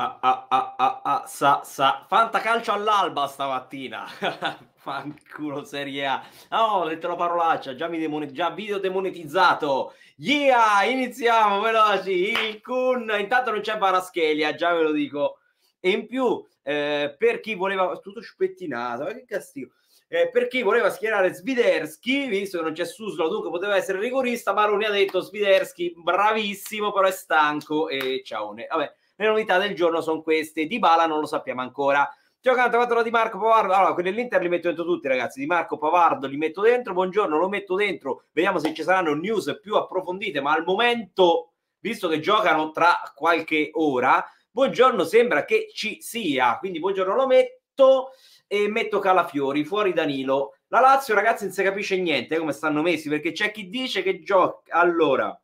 Ah, ah, ah, ah, ah, sa, sa. Fantacalcio all'alba stamattina. Fanculo Serie A. No, oh, ho detto la parolaccia, già, mi demone- già video demonetizzato. Yeah, iniziamo veloci. Il Kun, intanto non c'è Baraschelia, già ve lo dico. E in più, eh, per chi voleva... Tutto spettinato, ma che castigo. Eh, per chi voleva schierare Sviderski, visto che non c'è Suslo, dunque poteva essere rigorista, Maroni ha detto Sviderski, bravissimo, però è stanco e ciao. Vabbè le novità del giorno sono queste. Di Bala non lo sappiamo ancora. Giocando trovato di Marco Pavardo. Allora, quelli dell'Inter li metto dentro tutti, ragazzi. Di Marco Pavardo li metto dentro. Buongiorno, lo metto dentro. Vediamo se ci saranno news più approfondite. Ma al momento, visto che giocano tra qualche ora, buongiorno sembra che ci sia. Quindi, buongiorno lo metto e metto Calafiori fuori Danilo. La Lazio, ragazzi, non si capisce niente eh, come stanno messi perché c'è chi dice che gioca. Allora.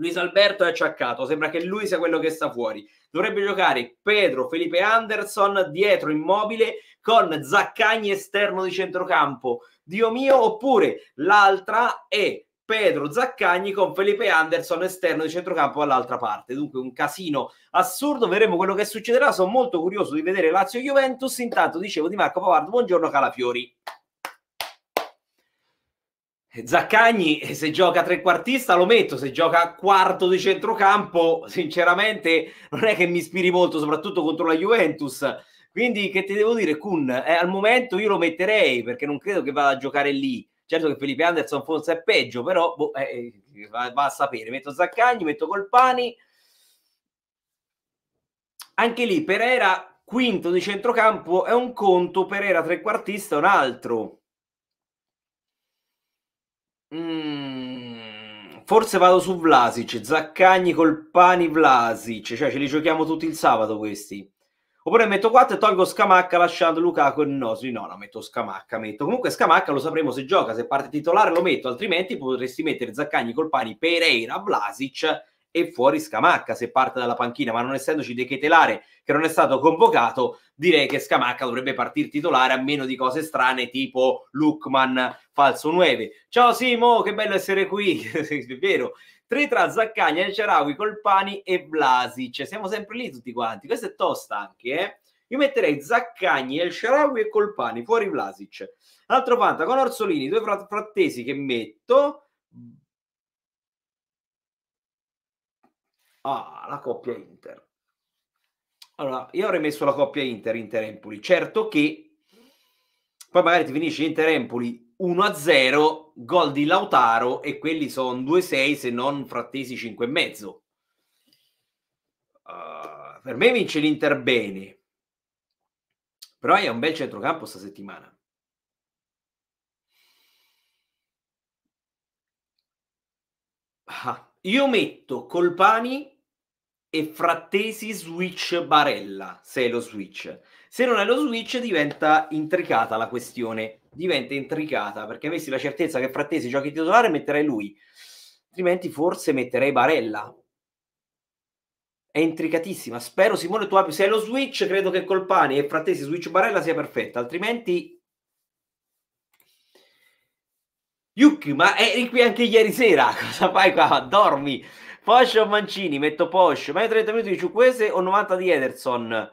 Luis Alberto è acciaccato, sembra che lui sia quello che sta fuori. Dovrebbe giocare Pedro Felipe Anderson dietro immobile con Zaccagni esterno di centrocampo. Dio mio, oppure l'altra è Pedro Zaccagni con Felipe Anderson esterno di centrocampo dall'altra parte. Dunque un casino assurdo, vedremo quello che succederà. Sono molto curioso di vedere Lazio Juventus. Intanto dicevo di Marco Pavardo, buongiorno Calafiori. Zaccagni, eh, se gioca trequartista lo metto, se gioca quarto di centrocampo, sinceramente non è che mi ispiri molto, soprattutto contro la Juventus. Quindi che ti devo dire, Kun, eh, al momento io lo metterei perché non credo che vada a giocare lì. Certo che Felipe Anderson forse è peggio, però boh, eh, eh, va, va, a sapere. Metto Zaccagni, metto Colpani. Anche lì Pereira, quinto di centrocampo, è un conto, Pereira trequartista è un altro. Mm, forse vado su Vlasic, Zaccagni, col pani Vlasic, cioè ce li giochiamo tutti il sabato questi. Oppure metto 4 e tolgo Scamacca lasciando Lukaku e Nosri. No, no, metto Scamacca, metto. Comunque Scamacca lo sapremo se gioca, se parte titolare lo metto, altrimenti potresti mettere Zaccagni, Colpani, Pereira, Vlasic e fuori Scamacca se parte dalla panchina, ma non essendoci De Chetelare che non è stato convocato, direi che Scamacca dovrebbe partire titolare a meno di cose strane tipo Lukman falso 9. Ciao Simo, che bello essere qui, è vero. Tre tra Zaccagna, El Cerawi, Colpani e Vlasic. Cioè, siamo sempre lì tutti quanti. Questa è tosta anche, eh? Io metterei Zaccagni, El Sharawi e Colpani, fuori Vlasic. Altro panta con Orsolini, due frat- frattesi che metto. Ah, la coppia Inter. Allora, io avrei messo la coppia Inter, Inter-Empoli. Certo che poi magari ti finisce Inter-Empoli 1-0, gol di Lautaro e quelli sono 2-6 se non frattesi 5 5,5. Uh, per me vince l'Inter bene, però è un bel centrocampo sta settimana. Ah, io metto Colpani e Frattesi Switch Barella, se è lo Switch se non hai lo Switch diventa intricata la questione, diventa intricata perché avessi la certezza che frattesi giochi titolare metterei lui, altrimenti forse metterei Barella. È intricatissima. Spero Simone tu abbia se hai lo Switch, credo che Colpani e frattesi Switch Barella sia perfetta, altrimenti Yuki, ma eri qui anche ieri sera, cosa fai qua? Dormi. Poscio o Mancini, metto Poscio. Ma hai 30 minuti di Ciuquese o 90 di Ederson?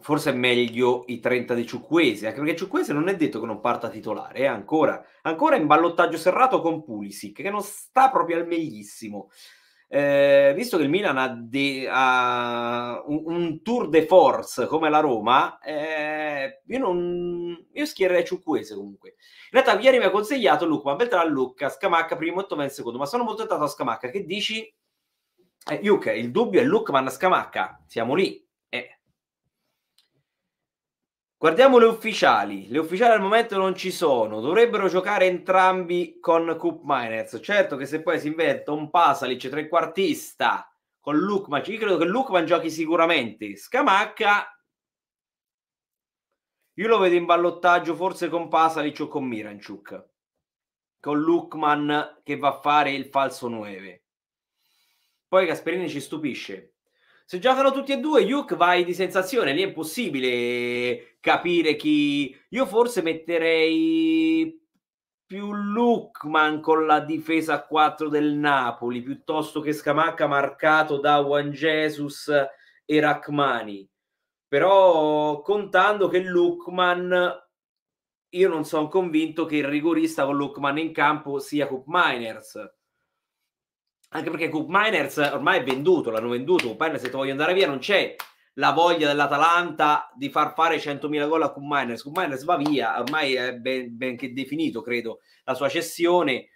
forse è meglio i 30 di Ciucquese, anche perché Ciucquese non è detto che non parta titolare, è eh, ancora, ancora in ballottaggio serrato con Pulisic, che non sta proprio al meglissimo. Eh, visto che il Milan ha, de- ha un, un, tour de force come la Roma, eh, io, non, io schiererei Ciucquese comunque. In realtà ieri mi ha consigliato Lucman Beltran, Lucca, Scamacca, primo, e secondo, ma sono molto tentato a Scamacca. Che dici? Eh, Luke, il dubbio è Lucman, Scamacca, siamo lì. Eh, Guardiamo le ufficiali. Le ufficiali al momento non ci sono. Dovrebbero giocare entrambi con Coop Miners. Certo che se poi si inventa un Pasalic trequartista con Lukman, io credo che Lukman giochi sicuramente. Scamacca io lo vedo in ballottaggio forse con Pasalic o con Miranciuk. Con Lukman che va a fare il falso 9. Poi Gasperini ci stupisce. Se giocano tutti e due, Yuk vai di sensazione, lì è impossibile capire chi... Io forse metterei più Lukman con la difesa a 4 del Napoli, piuttosto che Scamacca marcato da Juan Jesus e Rachmani. Però contando che Lukman, io non sono convinto che il rigorista con Lukman in campo sia Cook Miners anche perché Coop Miners ormai è venduto, l'hanno venduto, Coop Miners se ti voglio andare via non c'è la voglia dell'Atalanta di far fare 100.000 gol a Coop Miners, Coop Miners va via, ormai è ben, ben definito credo la sua cessione,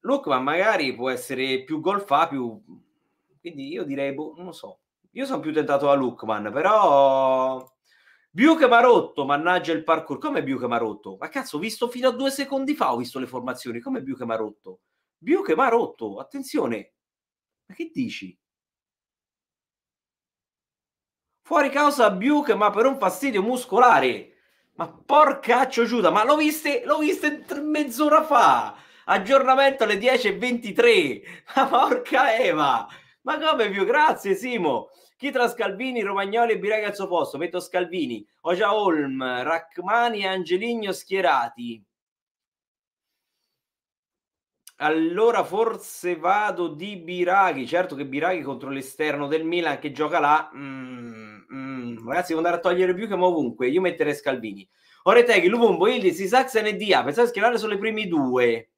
Lookman magari può essere più gol fa, più... quindi io direi, boh, non lo so, io sono più tentato da Lookman, però... Biuca Marotto, mannaggia il parkour, come Biuca Marotto? Ma cazzo, ho visto fino a due secondi fa, ho visto le formazioni, come Biuca Marotto? Biuche ma rotto, attenzione. Ma che dici? Fuori causa Biuche ma per un fastidio muscolare. Ma porcaccio Giuda, ma l'ho viste, l'ho viste mezz'ora fa. Aggiornamento alle 10.23. Ma porca Eva. Ma come più? Grazie Simo. Chi tra Scalvini, Romagnoli e Biraghi al suo posto? Metto Scalvini, Oja Holm, Rachmani e Angeligno schierati. Allora forse vado di Biraghi, certo che Biraghi contro l'esterno del Milan che gioca là, mm, mm, ragazzi devo andare a togliere più che ovunque, io metterei Scalvini. Oreteghi, Lubumbo, Ildi, Sisaxen e Dia, pensavo di schierare solo i primi due.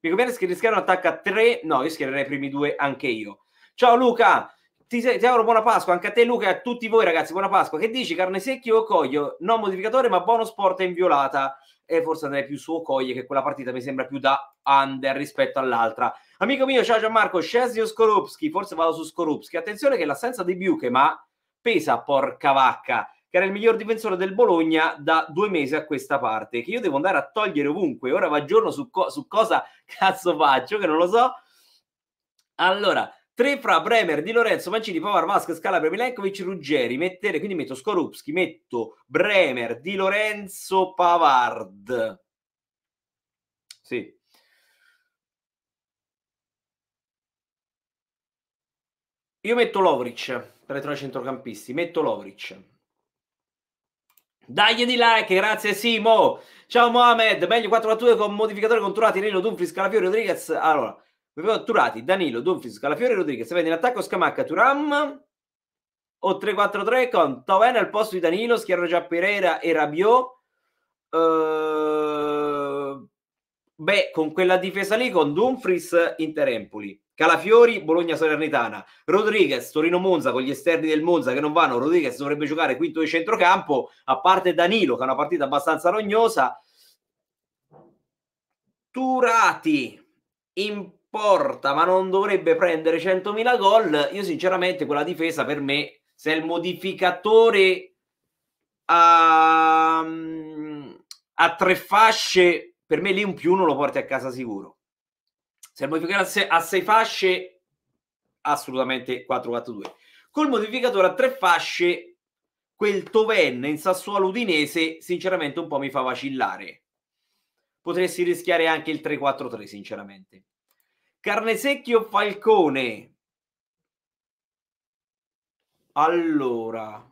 Mi conviene schierare un attacco a tre, no io schiererei i primi due anche io. Ciao Luca, ti, ti, auguro buona Pasqua anche a te Luca e a tutti voi ragazzi, buona Pasqua. Che dici carne secchio o coglio? Non modificatore ma buono sport e inviolata e forse andrei più su Okoye che quella partita mi sembra più da under rispetto all'altra. Amico mio, ciao Gianmarco, Scesio Skorupski, forse vado su Skorupski. Attenzione che l'assenza di ma pesa, porca vacca, che era il miglior difensore del Bologna da due mesi a questa parte, che io devo andare a togliere ovunque. Ora va giorno su, co- su cosa cazzo faccio, che non lo so. Allora, 3 fra Bremer, Di Lorenzo, Mancini, Pavar, Vasca, Scala, Milenkovic, Ruggeri, mettere, quindi metto Skorupski, metto Bremer, Di Lorenzo, Pavard. Sì. Io metto Lovric tra i tre centrocampisti, metto Lovric. Dagli di like, grazie Simo. Ciao Mohamed, meglio 4-2 con modificatore controllati, Nino, Dumfries, Calafiori, Rodriguez. Allora, Abbiamo Turati, Danilo, Dumfries, Calafiori, Rodriguez, vede in attacco Scamacca, Turam o 3-4-3 con Tauvene al posto di Danilo, schierano già Pereira e Rabiot. Uh, beh, con quella difesa lì, con Dumfries, Interempoli. Calafiori, Bologna Salernitana, Rodriguez, Torino Monza con gli esterni del Monza che non vanno. Rodriguez dovrebbe giocare quinto di centrocampo, a parte Danilo che è una partita abbastanza rognosa. Turati in porta, ma non dovrebbe prendere 100.000 gol. Io sinceramente quella difesa per me, se è il modificatore a, a tre fasce, per me lì un più non lo porti a casa sicuro. Se il modificatore a sei fasce, assolutamente 4-4-2. Col modificatore a tre fasce, quel Toven in Sassuolo Udinese, sinceramente un po' mi fa vacillare. Potresti rischiare anche il 3-4-3, sinceramente carne Carnesecchio Falcone. Allora.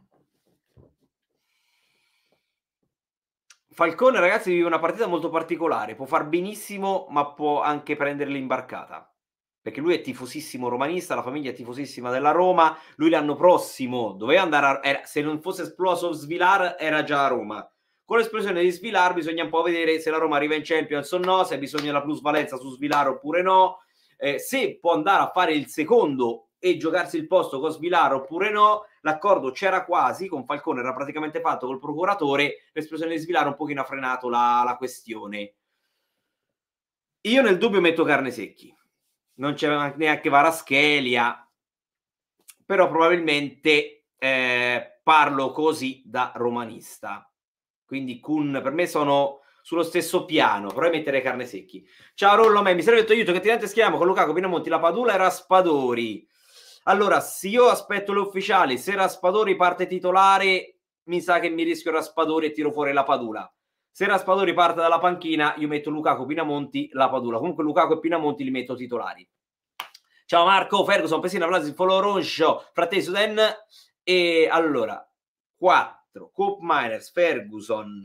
Falcone, ragazzi, vive una partita molto particolare. Può far benissimo, ma può anche prendere l'imbarcata. Perché lui è tifosissimo romanista, la famiglia è tifosissima della Roma. Lui l'anno prossimo doveva andare a... era... se non fosse esploso Svilar, era già a Roma. Con l'esplosione di Svilar bisogna un po' vedere se la Roma arriva in Champions o no, se ha bisogno della plusvalenza su Svilar oppure no eh, se può andare a fare il secondo e giocarsi il posto con Svilar oppure no, l'accordo c'era quasi con Falcone, era praticamente fatto col procuratore, l'esplosione di Svilar un pochino ha frenato la, la questione. Io nel dubbio metto carne secchi, non c'è neanche Varaschelia, però probabilmente eh, parlo così da romanista. Quindi Kun per me sono sullo stesso piano. Provi a mettere carne secchi. Ciao Rollo, me. mi serve il tuo aiuto. Che tirante schiamo con Lucaco, Pinamonti, la Padula e Raspadori. Allora, se io aspetto le ufficiali, se Raspadori parte titolare, mi sa che mi rischio Raspadori e tiro fuori la Padula. Se Raspadori parte dalla panchina, io metto Lucaco, Pinamonti, la Padula. Comunque Lucaco e Pinamonti li metto titolari. Ciao Marco, Ferguson, Pessina, Vlasi, Foloroncio, Fratelli Suden. E allora, 4, Coop Miners, Ferguson,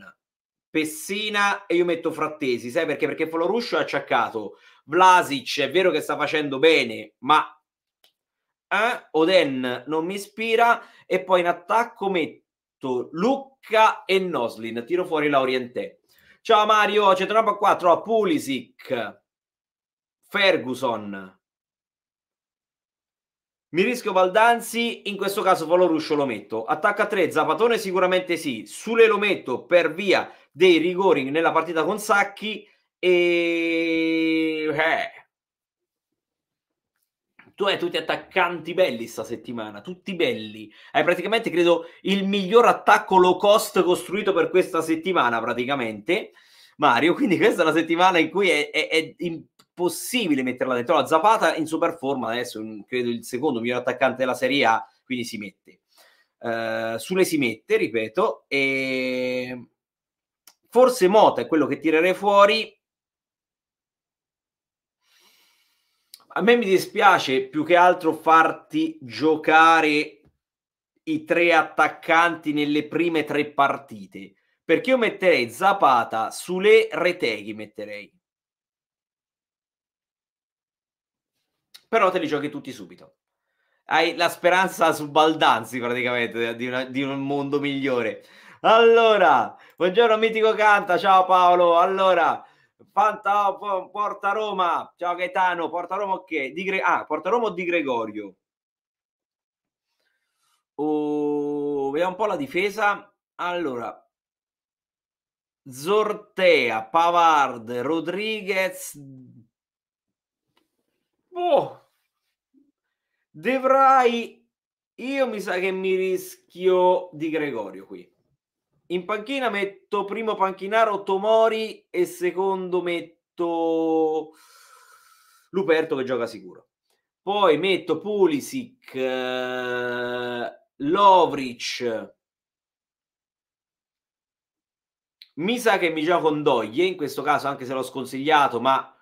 Pessina e io metto Frattesi, sai perché? Perché Floruscio è acciaccato, Vlasic è vero che sta facendo bene, ma eh? Oden non mi ispira e poi in attacco metto Lucca e Noslin, tiro fuori la Ciao Mario, c'è roba qua, trova Pulisic, Ferguson, mi rischio Baldanzi, in questo caso Valoruscio lo metto. Attacca 3, Zapatone sicuramente sì. Sule lo metto per via dei rigori nella partita con Sacchi e... Eh. Tu hai tutti attaccanti belli sta settimana, tutti belli. Hai praticamente, credo, il miglior attacco low cost costruito per questa settimana, praticamente. Mario, quindi questa è la settimana in cui è, è, è in possibile metterla dentro la Zapata in super forma adesso credo il secondo miglior attaccante della Serie A quindi si mette uh, eh, sulle si mette ripeto e forse Mota è quello che tirerei fuori a me mi dispiace più che altro farti giocare i tre attaccanti nelle prime tre partite perché io metterei Zapata, Sule, Reteghi metterei però te li giochi tutti subito. Hai la speranza su Baldanzi praticamente di, una, di un mondo migliore. Allora, buongiorno Mitico Canta, ciao Paolo. Allora, Fanta, Porta Roma, ciao Gaetano, Porta Roma ok, di Gre- ah, Porta Roma o di Gregorio? Oh, vediamo un po' la difesa. Allora, Zortea, Pavard, Rodriguez, boh, Devrai, io mi sa che mi rischio di Gregorio qui. In panchina metto primo panchinaro Tomori e secondo metto Luperto che gioca sicuro. Poi metto Pulisic, eh, Lovric. Mi sa che mi gioco Ndoglie, in questo caso anche se l'ho sconsigliato, ma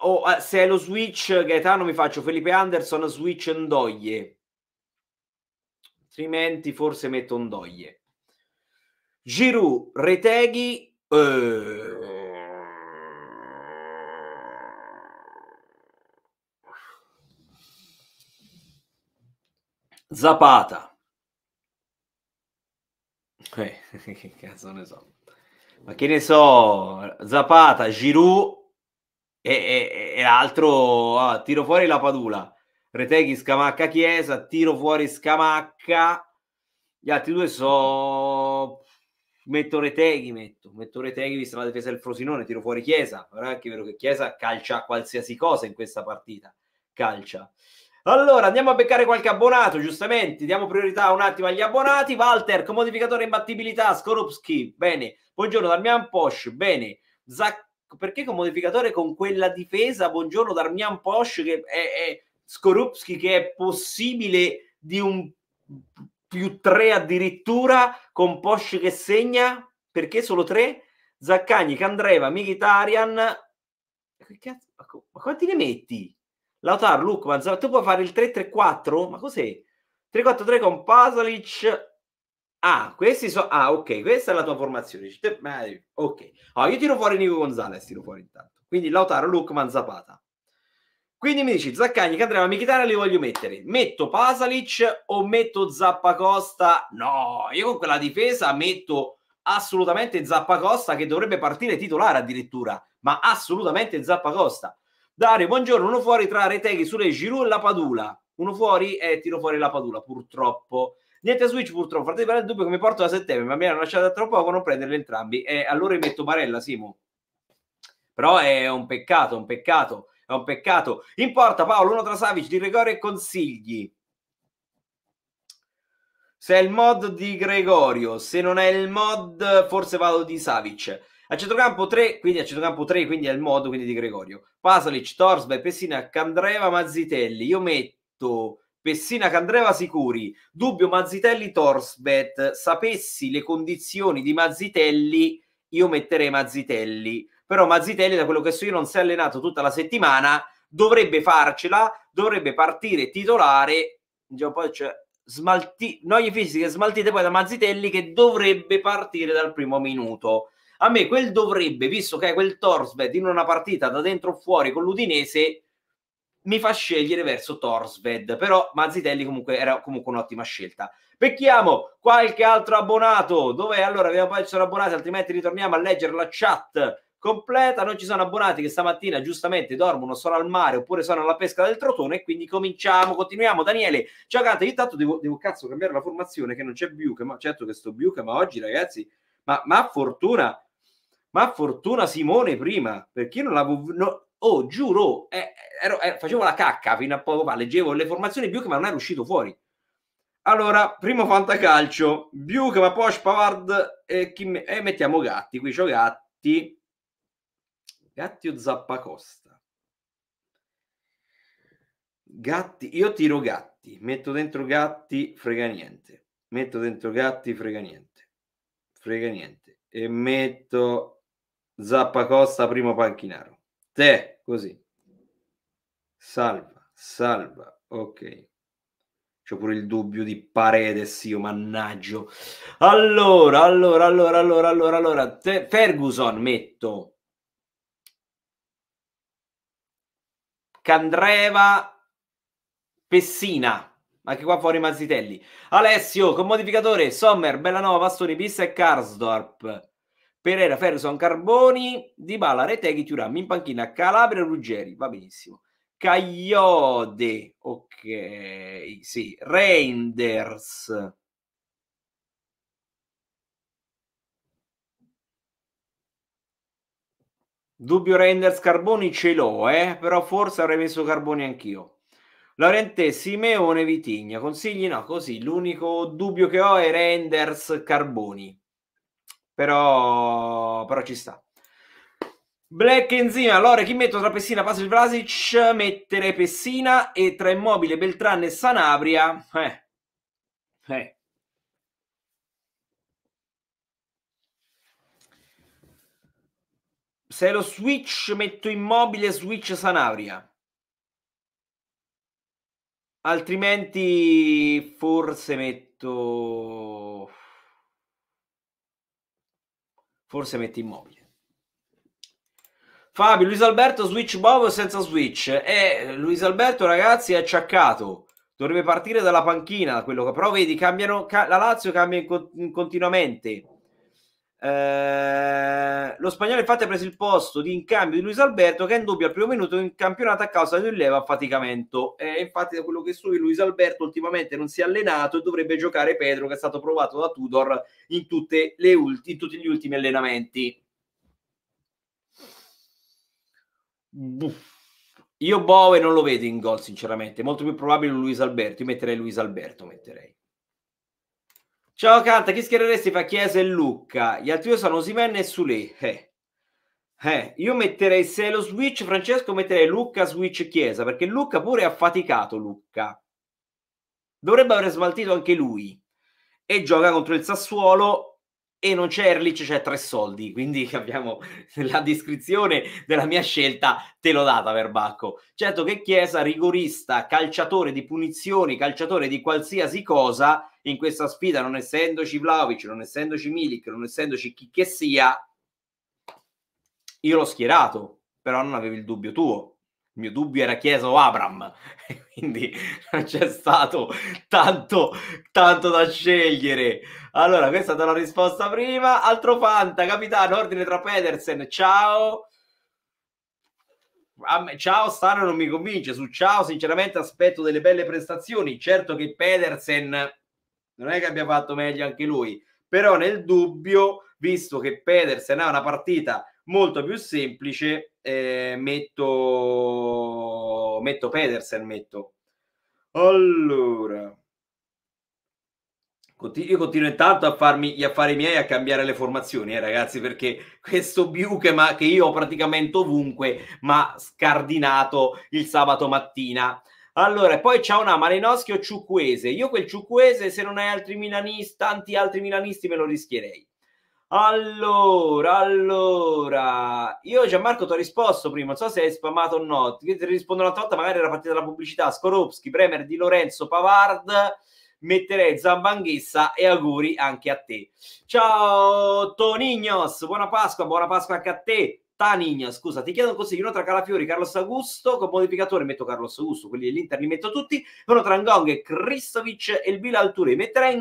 oh, se è lo switch Gaetano mi faccio Felipe Anderson switch Ndoglie altrimenti forse metto Ndoglie Giroud Reteghi eh... Zapata eh, che cazzo ne so ma che ne so Zapata Giroud e, e, e l'altro ah, tiro fuori la Padula, Reteghi, Scamacca, Chiesa, tiro fuori Scamacca, gli altri due so metto Reteghi, metto, metto Reteghi vista la difesa del Frosinone, tiro fuori Chiesa, però è anche vero che Chiesa calcia qualsiasi cosa in questa partita, calcia. Allora, andiamo a beccare qualche abbonato, giustamente, diamo priorità un attimo agli abbonati. Walter, commodificatore imbattibilità, Skorupski, bene. Buongiorno, Damian Posch, bene. Zac perché con modificatore con quella difesa, buongiorno Darmian Posch che è, è Skorupski che è possibile di un più tre addirittura con Posch che segna perché solo tre? Zaccagni, Candreva, Mkhitaryan ma, quanti ne metti? Lautar, Lukman, tu puoi fare il 3-3-4? ma cos'è? 3-4-3 con Pasalic Ah, questi sono. Ah, ok, questa è la tua formazione. Ok. Allora, io tiro fuori Nico Gonzalez, tiro fuori intanto. Quindi Lautaro, Lukman, Zapata. Quindi mi dici Zaccagni, Cadreva, Michitara li voglio mettere. Metto Pasalic o metto Zappacosta? No, io con quella difesa metto assolutamente Zappacosta che dovrebbe partire titolare addirittura, ma assolutamente Zappacosta. Dario, buongiorno, uno fuori tra Reteghi, Sule, Giroud e la Padula. Uno fuori e eh, tiro fuori la Padula, purtroppo. Niente Switch purtroppo, fate parlare il dubbio che mi porto da settembre, ma mi hanno lasciato da troppo poco non prenderli entrambi. E allora metto Barella, Simo. Però è un peccato, un peccato, è un peccato. Importa Paolo, uno tra Savic, di Gregori e consigli. Se è il mod di Gregorio, se non è il mod, forse vado di Savic. A centrocampo 3, quindi a centrocampo 3, quindi è il mod, quindi di Gregorio. Pasalic, Torsberg, Pessina, Candreva, Mazzitelli. Io metto Pessina Candreva sicuri, dubbio Mazzitelli Torsbet, sapessi le condizioni di Mazzitelli io metterei Mazzitelli, però Mazzitelli da quello che so io non si è allenato tutta la settimana, dovrebbe farcela, dovrebbe partire titolare, diciamo, poi c'è smalti- noie fisiche smaltite poi da Mazzitelli che dovrebbe partire dal primo minuto. A me quel dovrebbe, visto che è quel Torsbet in una partita da dentro o fuori con l'Udinese, mi fa scegliere verso Torsved, però Mazzitelli comunque era comunque un'ottima scelta. Becchiamo qualche altro abbonato, Dov'è? allora abbiamo poi ci sono abbonati, altrimenti ritorniamo a leggere la chat completa, non ci sono abbonati che stamattina giustamente dormono, sono al mare oppure sono alla pesca del trotone e quindi cominciamo, continuiamo Daniele, ciao Cante, io intanto devo, devo cazzo cambiare la formazione che non c'è Buke, ma certo che sto Buke, ma oggi ragazzi, ma, ma fortuna, ma fortuna Simone prima, perché io non l'avevo... No, oh giuro, eh, ero, eh, facevo la cacca fino a poco fa, leggevo le formazioni Buchmann, ma non era uscito fuori. Allora, primo fantacalcio, Buchmann, Posh, Pavard e, me- e eh, mettiamo Gatti, qui c'ho Gatti, Gatti o Zappacosta? Gatti, io tiro Gatti, metto dentro Gatti, frega niente, metto dentro Gatti, frega niente, frega niente, e metto Zappacosta primo panchinaro te, così. Salva, salva, ok. c'è pure il dubbio di Paredes, io oh, mannaggio. Allora, allora, allora, allora, allora, allora, te, Ferguson metto. Candreva, Pessina, anche qua fuori Mazzitelli. Alessio, con modificatore, Sommer, Bellanova, Bastoni, Pissa e Karsdorp. Pereira, Ferguson, Carboni, Dybala, Reteghi, Turam, in panchina Calabria, Ruggeri, va benissimo. Cagliode, ok, sì, Reinders. Dubbio Reinders Carboni ce l'ho, eh? però forse avrei messo Carboni anch'io. Laurentè, Simeone, Vitigna, consigli? No, così, l'unico dubbio che ho è Reinders Carboni però, però ci sta. Black Enzima, allora chi metto tra Pessina, Pasil Vlasic, mettere Pessina e tra Immobile, Beltran e Sanabria, eh, eh. Se lo switch metto Immobile, switch Sanabria. Altrimenti forse metto forse mette immobile. Fabio, Luis Alberto, switch Bob senza switch. E Luis Alberto, ragazzi, è acciaccato. Dovrebbe partire dalla panchina, da quello che... però vedi, cambiano, la Lazio cambia in... continuamente eh, lo spagnolo infatti ha preso il posto di in cambio di Luis Alberto che è in dubbio al primo minuto in campionato a causa di un leva affaticamento. Eh, infatti da quello che so Luis Alberto ultimamente non si è allenato e dovrebbe giocare Pedro che è stato provato da Tudor in, ulti- in tutti gli ultimi allenamenti. Buff. Io Bove non lo vedo in gol sinceramente, molto più probabile Luis Alberto, io metterei Luis Alberto, metterei. Ciao Canta, chi schiereresti fra Chiesa e Lucca? Gli altri due sono Simen e Sule. Eh. eh. io metterei se lo switch Francesco metterei Lucca switch Chiesa perché Lucca pure ha faticato Lucca. Dovrebbe aver smaltito anche lui e gioca contro il Sassuolo e non c'è Erlich, c'è tre soldi. Quindi abbiamo la descrizione della mia scelta, te l'ho data Verbacco. Certo che Chiesa, rigorista, calciatore di punizioni, calciatore di qualsiasi cosa, in questa sfida, non essendoci Vlaovic, non essendoci Milik, non essendoci chi che sia, io l'ho schierato, però non avevo il dubbio tuo. Il mio dubbio era Chiesa o Abram, quindi non c'è stato tanto, tanto da scegliere. Allora, questa è stata la risposta prima. Altro Fanta, capitano, ordine tra Pedersen. Ciao. Me, ciao Stano non mi convince. Su ciao, sinceramente, aspetto delle belle prestazioni. Certo che Pedersen non è che abbia fatto meglio anche lui, però nel dubbio, visto che Pedersen ha una partita molto più semplice, eh, metto, metto Pedersen, metto. Allora, Continu- io continuo intanto a farmi gli affari miei a cambiare le formazioni, eh, ragazzi, perché questo Buchema che io ho praticamente ovunque, ma scardinato il sabato mattina. Allora, poi c'è una Malinowski o Ciucquese. Io quel Ciucquese, se non hai altri milanisti, tanti altri milanisti, me lo rischierei. Allora, allora, io Gianmarco ti ho risposto prima, non so se hai spammato o no, ti rispondo un'altra volta, magari era partita la pubblicità, Skorupski, Bremer di Lorenzo, Pavard, metterei Zambanghessa e auguri anche a te. Ciao Tonignos, buona Pasqua, buona Pasqua anche a te. Tanin, scusa, ti chiedo un consiglio, uno tra Calafiori, Carlos Augusto, con modificatore metto Carlos Augusto, quelli dell'Inter li metto tutti, uno tra Ngong, Kristovic e il Bilal Touré, metterei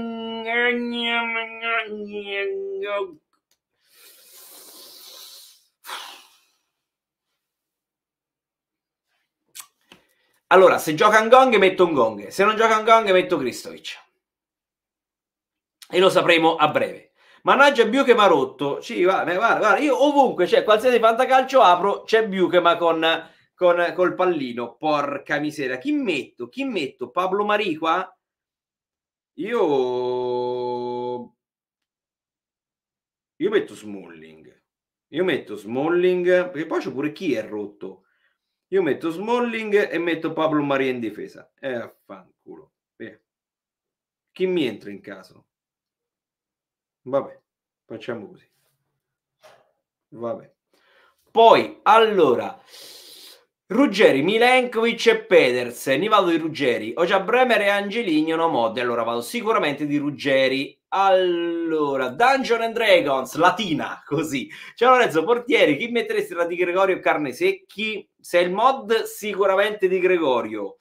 Allora, se gioca un gong metto un gong, se non gioca un gong metto Kristovic. E lo sapremo a breve. Mannaggia Biuchema rotto. Sì, guarda, guarda, guarda, io ovunque, cioè qualsiasi fantacalcio apro, c'è Biuchema con, con, col pallino. Porca miseria. Chi metto? Chi metto? Pablo Mariqua? Io... Io metto Smalling. Io metto Smalling, perché poi c'è pure chi è rotto. Io metto Smalling e metto Pablo Maria in difesa. E eh, affanculo. Via. Chi mi entra in caso? Vabbè, facciamo così. Vabbè. Poi, allora, Ruggeri, Milenkovic e Pedersen. Io vado di Ruggeri. Ho già Bremer e Angeligno, no mod. Allora vado sicuramente di Ruggeri allora, Dungeon and Dragons, latina, così. Ciao Lorenzo, portieri, chi metteresti la Di Gregorio e Carne Secchi? Se è il mod, sicuramente Di Gregorio.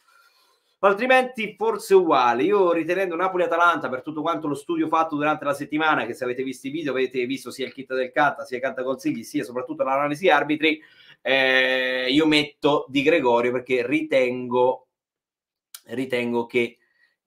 Altrimenti forse uguale. Io ritenendo Napoli-Atalanta per tutto quanto lo studio fatto durante la settimana, che se avete visto i video avete visto sia il kit del Canta, sia Canta Consigli, sia soprattutto l'analisi arbitri, eh, io metto Di Gregorio perché ritengo, ritengo che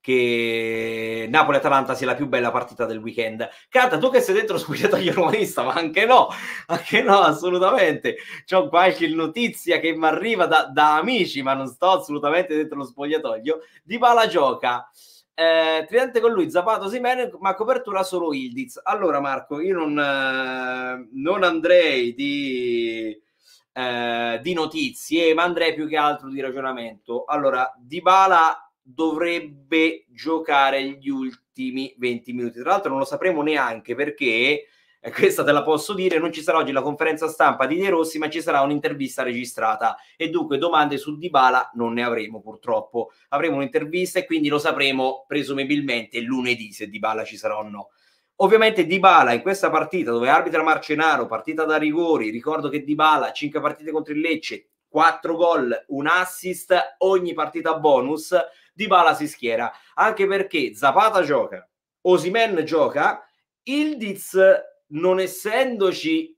che Napoli-Atalanta sia la più bella partita del weekend. Canta, tu che sei dentro spogliatoio romanista, ma anche no, anche no, assolutamente. C'ho qualche notizia che mi arriva da, da, amici, ma non sto assolutamente dentro lo spogliatoio. Di Bala gioca. Eh, tridente con lui, Zapato, Simen, ma copertura solo Ildiz. Allora Marco, io non, eh, non andrei di... Eh, di notizie, ma andrei più che altro di ragionamento. Allora, Di Bala dovrebbe giocare gli ultimi 20 minuti. Tra l'altro non lo sapremo neanche perché, eh, questa te la posso dire, non ci sarà oggi la conferenza stampa di De Rossi, ma ci sarà un'intervista registrata e dunque domande su Dybala non ne avremo purtroppo. Avremo un'intervista e quindi lo sapremo presumibilmente lunedì se Dybala ci sarà o no. Ovviamente Dybala in questa partita dove arbitra Marcenaro, partita da rigori, ricordo che Dybala 5 partite contro il Lecce, 4 gol, un assist, ogni partita bonus, di Bala si schiera, anche perché Zapata gioca, Osimen gioca, il Diz non essendoci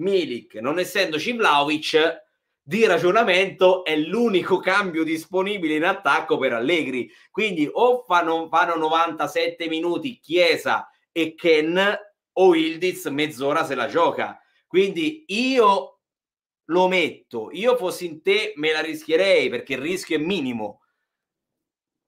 Milik, non essendoci Vlaovic, di ragionamento è l'unico cambio disponibile in attacco per Allegri. Quindi o fanno, fanno 97 minuti Chiesa e Ken o Ildiz mezz'ora se la gioca. Quindi io lo metto, io fossi in te me la rischierei perché il rischio è minimo,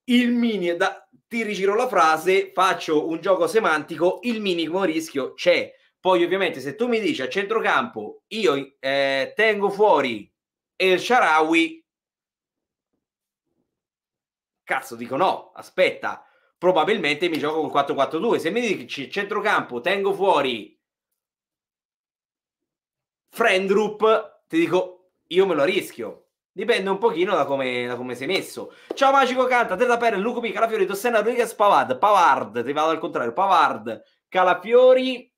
il minimo, da, ti rigiro la frase, faccio un gioco semantico, il minimo rischio c'è. Poi ovviamente se tu mi dici a centrocampo, io eh, tengo fuori El Sharawi, cazzo dico no, aspetta, probabilmente mi gioco con 4-4-2. Se mi dici centrocampo, tengo fuori Friendrup, ti dico io me lo rischio Dipende un pochino da come, da come sei messo. Ciao Magico Canta, Teta Perren, Luco P, Calafiori, Tossena, Rodriguez, Pavard, Pavard, ti vado al contrario, Pavard, Calafiori...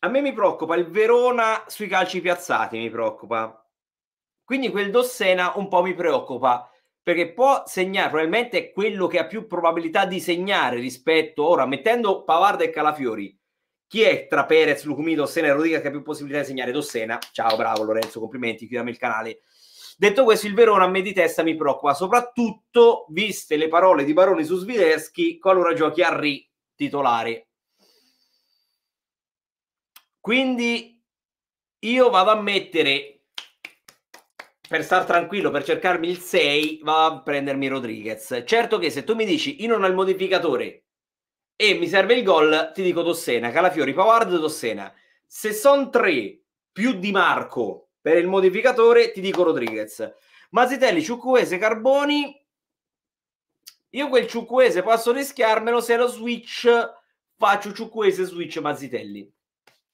A me mi preoccupa il Verona sui calci piazzati, mi preoccupa. Quindi quel Dossena un po' mi preoccupa, perché può segnare, probabilmente è quello che ha più probabilità di segnare rispetto, ora, mettendo Pavard e Calafiori, chi è tra Perez, Lucumido, Ossena e Rodriguez che ha più possibilità di segnare? Dossena. Ciao, bravo Lorenzo, complimenti, chiudiamo il canale. Detto questo, il Verona a me di testa mi preoccupa, soprattutto viste le parole di Baroni su Sviderschi, qualora giochi a Ri titolare. Quindi io vado a mettere, per star tranquillo, per cercarmi il 6, vado a prendermi Rodriguez. Certo che se tu mi dici, io non ho il modificatore, e mi serve il gol, ti dico Tossena, Calafiori, Pavard, Tossena. Se sono tre più Di Marco per il modificatore, ti dico Rodriguez. Masitelli, Ciucuese, Carboni. Io quel Ciucuese posso rischiarmelo se lo switch faccio Ciucuese, switch Mazzitelli.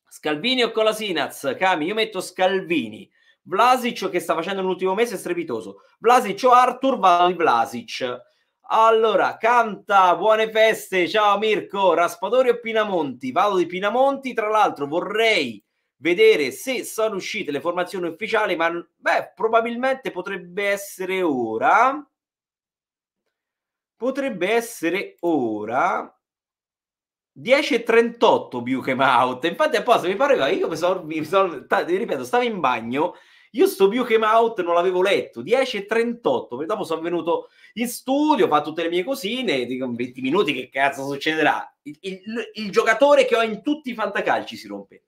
Scalvini o Colasinaz? Cami, io metto Scalvini. Vlasic che sta facendo l'ultimo mese è strepitoso. Vlasic o Artur, va Vlasic allora, canta, buone feste, ciao Mirko, Raspadori o Pinamonti? Vado di Pinamonti, tra l'altro vorrei vedere se sono uscite le formazioni ufficiali, ma beh, probabilmente potrebbe essere ora. Potrebbe essere ora 10.38 più che out. Infatti apposta mi pareva, io mi sono, mi sono t- ripeto, stavo in bagno, io sto più che out non l'avevo letto, 10.38, poi dopo sono venuto in studio, fa tutte le mie cosine, dico 20 minuti che cazzo succederà? Il, il, il giocatore che ho in tutti i fantacalci si rompe.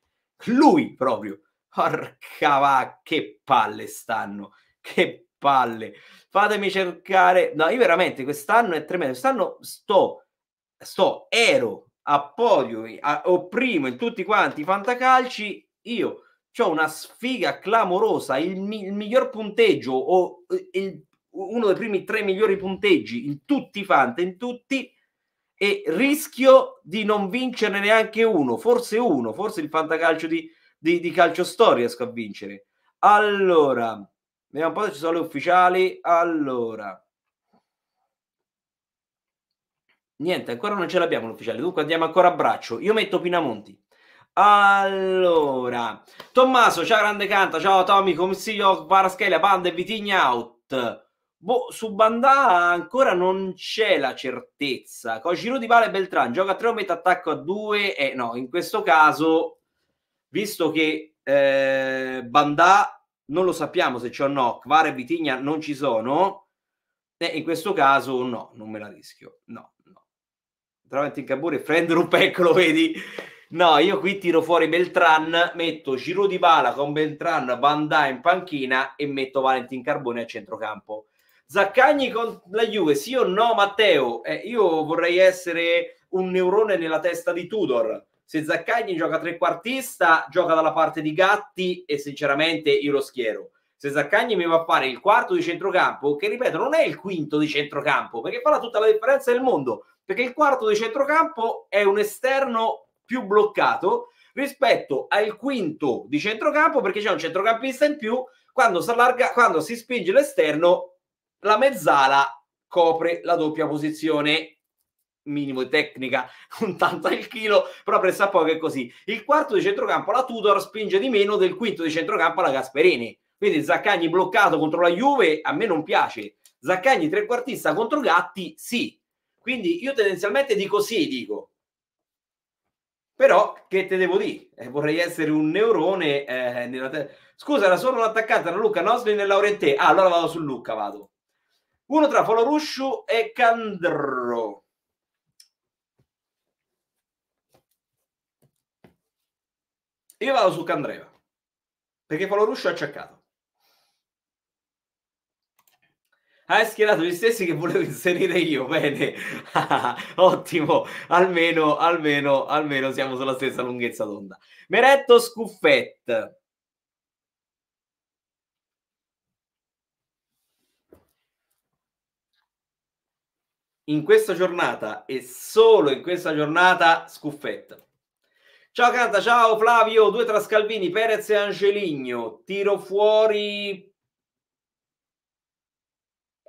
Lui proprio. Porca va, che palle stanno. Che palle. Fatemi cercare... No, io veramente quest'anno è tremendo. Quest'anno sto, sto, ero a podio, a, o primo in tutti quanti i fantacalci, io ho una sfiga clamorosa, il, mi- il, miglior punteggio o eh, il uno dei primi tre migliori punteggi in tutti i fanta, in tutti, e rischio di non vincerne neanche uno, forse uno, forse il fantacalcio di, di, di calcio storia riesco a vincere. Allora, vediamo un po' se ci sono le ufficiali. Allora, niente, ancora non ce l'abbiamo l'ufficiale, dunque andiamo ancora a braccio. Io metto Pinamonti. Allora, Tommaso, ciao grande canta, ciao Tommy, consiglio Varaschelia, Panda e Vitigna out. Boh, su Bandà ancora non c'è la certezza. Con Giro di Bale e Beltran gioca a 3 o mette attacco a 2? Eh no, in questo caso, visto che eh, Bandà non lo sappiamo se c'è o no, Kvar e Vitigna non ci sono, eh, in questo caso no, non me la rischio. No, no. Trovati in Cabure, prendere un peccolo, vedi? No, io qui tiro fuori Beltran, metto Giro di Bala con Beltran, Bandà in panchina e metto Valentin Carbone a centrocampo. Zaccagni con la Juve, sì o no Matteo? Eh, io vorrei essere un neurone nella testa di Tudor. Se Zaccagni gioca trequartista, gioca dalla parte di Gatti e sinceramente io lo schiero. Se Zaccagni mi va a fare il quarto di centrocampo, che ripeto non è il quinto di centrocampo, perché fa tutta la differenza del mondo, perché il quarto di centrocampo è un esterno più bloccato rispetto al quinto di centrocampo perché c'è un centrocampista in più quando si, allarga, quando si spinge l'esterno la mezzala copre la doppia posizione minimo tecnica, un tanto il chilo, però pressa poco è così. Il quarto di centrocampo la Tudor spinge di meno del quinto di centrocampo la Gasperini. Quindi Zaccagni bloccato contro la Juve a me non piace. Zaccagni trequartista contro Gatti sì. Quindi io tendenzialmente dico sì, dico. Però che te devo dire? Eh, vorrei essere un neurone eh, nella te- Scusa, era solo un attaccante, era Luca Noslin e Laurentè. Ah, allora vado su Luca, vado. Uno tra Falorusciu e Candro. Io vado su Candreva perché Faloruscio ha acciaccato. Hai schierato gli stessi che volevo inserire io. Bene, ottimo. Almeno, almeno, almeno siamo sulla stessa lunghezza d'onda. Meretto Scuffet. in questa giornata e solo in questa giornata scuffetta. Ciao Canta, ciao Flavio, due tra Scalvini, Perez e Angeligno, tiro fuori...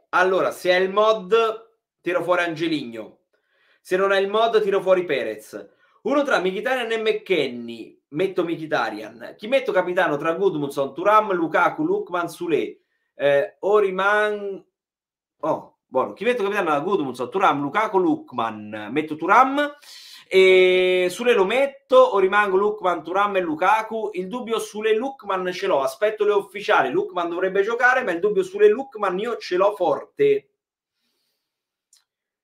Allora, se è il mod, tiro fuori Angeligno. Se non è il mod, tiro fuori Perez. Uno tra Mkhitaryan e McKenny, metto Mkhitaryan. Chi metto capitano tra Gudmundsson, Turam, Lukaku, Lukman, Sule, eh, Oriman... Oh, Buono, chi metto capitano? Gudmundsson, Turam, Lukaku, Lukman. Metto Turam e sulle lo metto o rimango Lukman, Turam e Lukaku il dubbio sulle Lukman ce l'ho aspetto le ufficiali, Lukman dovrebbe giocare ma il dubbio sulle Lukman io ce l'ho forte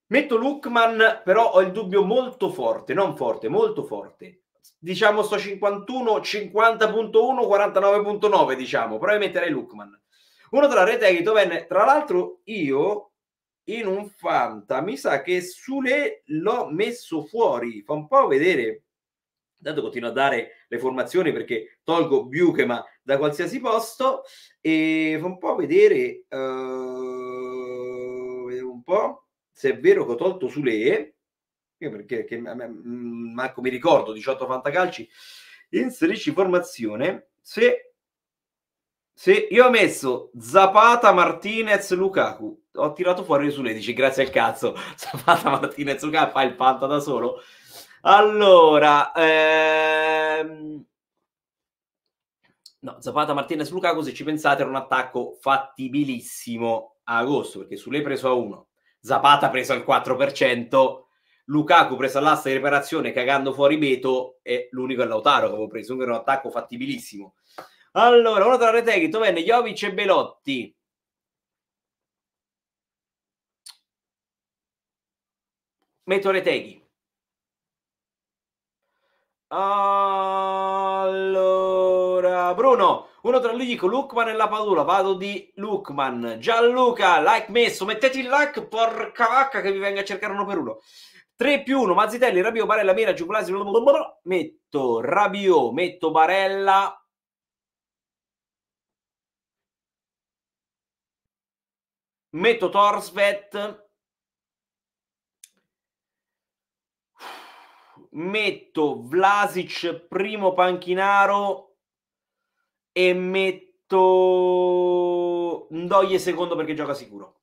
metto Lukman però ho il dubbio molto forte non forte, molto forte diciamo sto 51, 50.1 49.9 diciamo però io metterei Lukman uno tra rete che e Toven tra l'altro io in un Fanta mi sa che sulle l'ho messo fuori fa un po' vedere Intanto continuo a dare le formazioni perché tolgo Buchema da qualsiasi posto e fa un po' vedere uh, vediamo un po' se è vero che ho tolto Sule perché che, manco mi ricordo 18 fantacalci inserisci formazione se, se io ho messo Zapata, Martinez, Lukaku ho tirato fuori Resule, dici grazie al cazzo, Zapata Martinez Uca fa il panta da solo. Allora, ehm... no, Zapata Martinez Lukaku, se ci pensate, era un attacco fattibilissimo a agosto, perché su lei preso a 1, Zapata preso al 4%, Lukaku preso all'asta di riparazione cagando fuori Beto e l'unico è Lautaro che avevo preso, quindi era un attacco fattibilissimo. Allora, uno tra Reteghi, Tovenne, Jovic e Belotti. Metto Reteghi. Allora, Bruno, uno tra lui dico Lukman e la Padula, vado di Lukman. Gianluca, like messo, mettete il like, porca vacca che vi venga a cercare uno per uno. 3 più 1, Mazzitelli, Rabio, Barella, Mira, Giucolasi, metto Rabio, metto Barella. Metto Torsvet. metto Vlasic primo panchinaro e metto Ndoglie secondo perché gioca sicuro.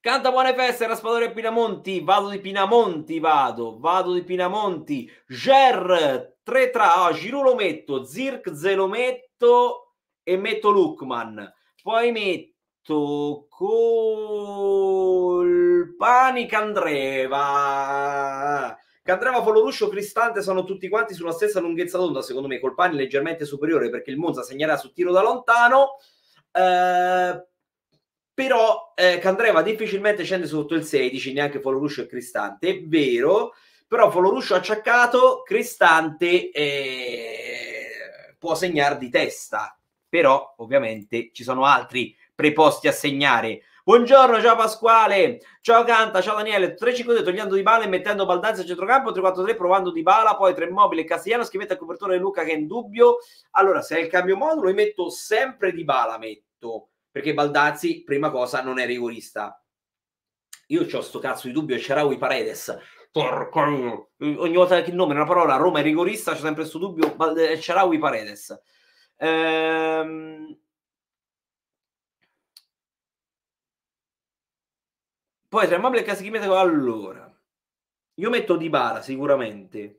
Canta buone feste, Raspadori e Pinamonti, vado di Pinamonti, vado, vado di Pinamonti, Ger 3 tra, oh, Giroud lo metto, Zirk ze lo metto e metto Lukman, poi metto col Panic Andreva, Candreva, Foloruscio, Cristante sono tutti quanti sulla stessa lunghezza d'onda, secondo me, col pane leggermente superiore perché il Monza segnerà su tiro da lontano. Eh, però eh, Candreva difficilmente scende sotto il 16, neanche Foloruscio e Cristante, è vero, però Foloruscio acciaccato, Cristante eh, può segnare di testa, però ovviamente ci sono altri preposti a segnare Buongiorno, ciao Pasquale, ciao Canta, ciao Daniele, 3-5-2 togliendo Di Bala e mettendo Baldanzi a centrocampo, 3-4-3 provando Di Bala, poi 3 mobile e Castigliano, schivetta al copertura Luca che è in dubbio. Allora, se è il cambio modulo, io metto sempre Di Bala, metto, perché Baldazzi, prima cosa, non è rigorista. Io ho sto cazzo di dubbio, c'era Ui Paredes, Porco. ogni volta che il nome è una parola Roma è rigorista c'è sempre questo dubbio eh, Cerawi Paredes ehm, Poi tra Immobile e Casemiro, allora, io metto Di Bara sicuramente.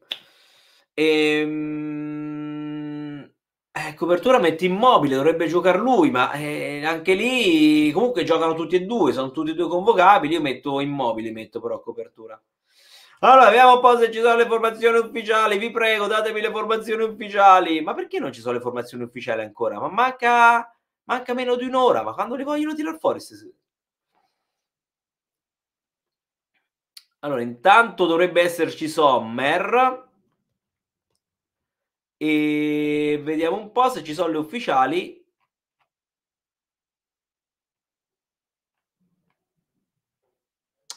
Ehm, eh, copertura metti Immobile, dovrebbe giocare lui, ma eh, anche lì comunque giocano tutti e due, sono tutti e due convocabili, io metto Immobile, metto però copertura. Allora, vediamo un po' se ci sono le formazioni ufficiali. Vi prego, datemi le formazioni ufficiali. Ma perché non ci sono le formazioni ufficiali ancora? Ma manca, manca meno di un'ora. Ma quando le vogliono tirare fuori? Se, Allora, intanto dovrebbe esserci Sommer. E vediamo un po' se ci sono le ufficiali.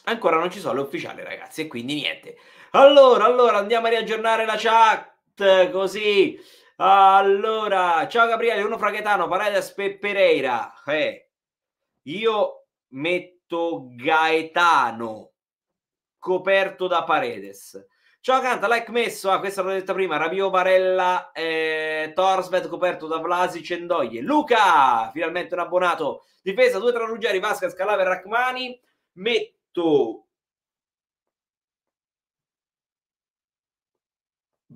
Ancora non ci sono le ufficiali, ragazzi, e quindi niente. Allora, allora andiamo a riaggiornare la chat così. Allora, ciao Gabriele, uno fraghetano, Paredes Pereira. Eh, io metto Gaetano coperto da Paredes. Ciao Canta, like messo, ah, questa l'ho detta prima, Rabio Barella, eh, Torsved coperto da Vlasi Cendoglie. Luca, finalmente un abbonato. Difesa 2 tra Ruggeri, Vasca, Calave e Rachmani. Metto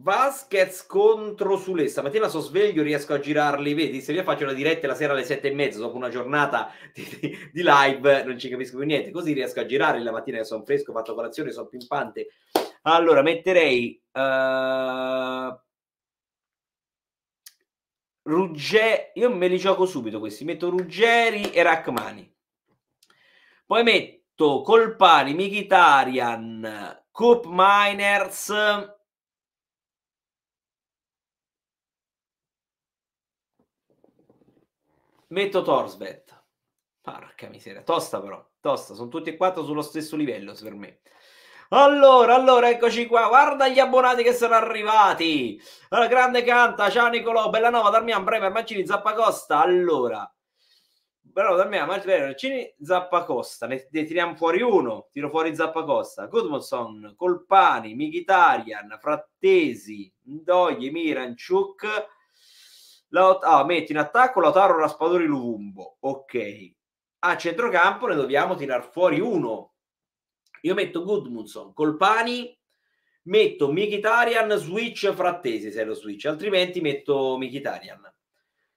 Vasquez contro Sule. Stamattina sono sveglio, riesco a girarli. Vedi, se io faccio una diretta la sera alle sette e mezza, dopo una giornata di, di, live, non ci capisco più niente. Così riesco a girarli la mattina che sono fresco, ho fatto colazione, sono pimpante. Allora, metterei... Uh... Eh, Ruggeri, io me li gioco subito questi, metto Ruggeri e Rachmani. Poi metto Colpani, Michitarian, Coop Miners Metto Torsbet. Porca miseria, tosta però, tosta, sono tutti e quattro sullo stesso livello per me. Allora, allora, eccoci qua, guarda gli abbonati che sono arrivati. Allora, grande canta, ciao Nicolò, Bellanova, Darmian, Bremer, Mancini, Zappacosta. Allora, però Darmian, Mancini, Zappacosta, ne, ne tiriamo fuori uno, tiro fuori Zappacosta. Goodmanson, Colpani, Michitarian, Frattesi, Dogli, Miranciuk Laut- ah, metti in attacco Lautaro Raspadori Luvumbo. Ok. A centrocampo ne dobbiamo tirar fuori uno. Io metto Goodmundson, Colpani, metto Mikitarian, Switch, Frattesi se è lo Switch, altrimenti metto Mikitarian.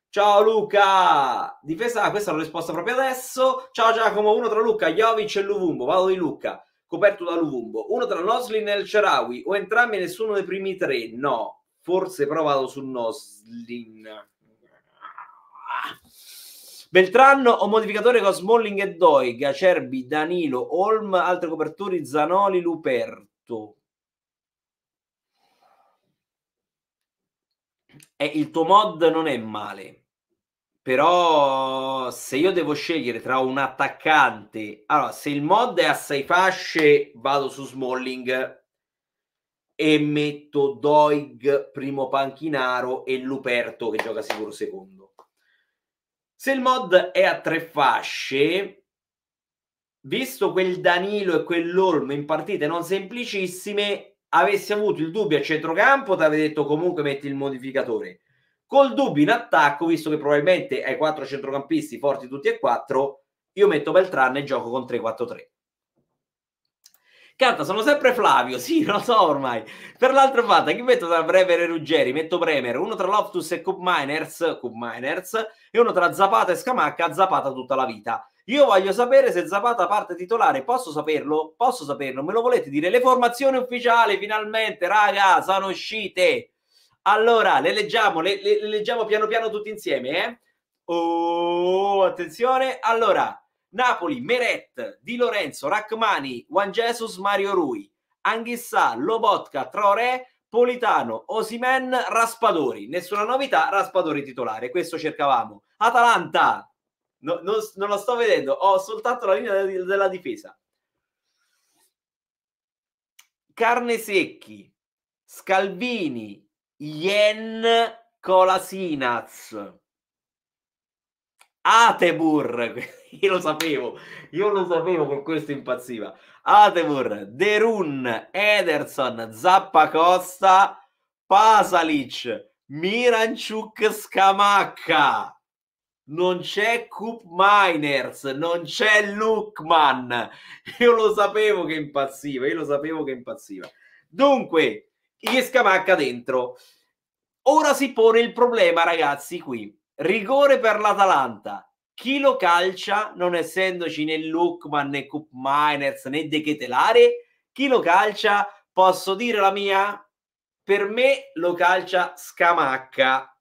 Ciao Luca! Difesa, ah, questa è la risposta proprio adesso. Ciao Giacomo, uno tra Luca, Jovic e Luvumbo. Vado di Luca, coperto da Luvumbo. Uno tra Noslin e il Cerawi, o entrambi nessuno dei primi tre? No. Forse però vado su Noslin. Beltran o modificatore con Smalling e Doig, Acerbi, Danilo, Olm, altri copertori, Zanoli, Luperto. E il tuo mod non è male, però se io devo scegliere tra un attaccante, allora se il mod è a sei fasce vado su Smalling e metto Doig primo panchinaro e Luperto che gioca sicuro secondo. Se il mod è a tre fasce, visto quel Danilo e quell'Olmo in partite non semplicissime, avessi avuto il dubbio a centrocampo, ti avevi detto comunque metti il modificatore. Col dubbio in attacco, visto che probabilmente hai quattro centrocampisti forti tutti e quattro, io metto Beltran e gioco con 3-4-3. Canta, sono sempre Flavio, sì, lo so ormai. Per l'altra parte, chi metto tra Bremer e Ruggeri? Metto Bremer, uno tra Loftus e Cup Miners, Cup Miners, e uno tra Zapata e Scamacca, Zapata tutta la vita. Io voglio sapere se Zapata parte titolare, posso saperlo? Posso saperlo? Me lo volete dire? Le formazioni ufficiali finalmente, raga, sono uscite. Allora, le leggiamo, le, le, le leggiamo piano piano tutti insieme, eh? Oh, attenzione. Allora, Napoli, Meret, Di Lorenzo, Rachmani, Juan Jesus, Mario Rui, Anghissà, Lobotka, Traoré, Politano, Osimen, Raspadori. Nessuna novità, Raspadori titolare. Questo cercavamo. Atalanta, no, no, non lo sto vedendo, ho soltanto la linea della difesa. Carne secchi, Scalvini, Yen Colasinaz. Atebur, io lo sapevo, io lo sapevo, con questo impazziva. Atebur, Derun, Ederson, Zappacosta, Pasalic, Miranchuk, Scamacca. Non c'è Coop Miners, non c'è Lookman. Io lo sapevo che impazziva, io lo sapevo che impazziva. Dunque, gli Scamacca dentro. Ora si pone il problema, ragazzi, qui rigore per l'Atalanta. Chi lo calcia, non essendoci né Lukman né Cup Miners né De Chetelare, chi lo calcia, posso dire la mia? Per me lo calcia Scamacca.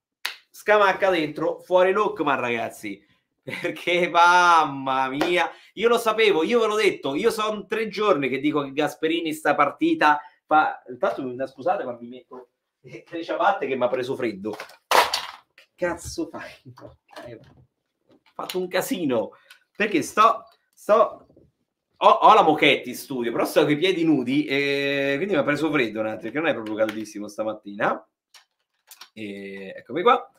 Scamacca dentro, fuori Lukman, ragazzi. Perché mamma mia, io lo sapevo, io ve l'ho detto, io sono tre giorni che dico che Gasperini sta partita fa... Intanto, scusate, ma mi metto le ciabatte che mi ha preso freddo cazzo fai? Ho fatto un casino perché sto, sto ho, ho, la mochetti in studio, però sto con i piedi nudi e quindi mi ha preso freddo un attimo, che non è proprio caldissimo stamattina. E eccomi qua.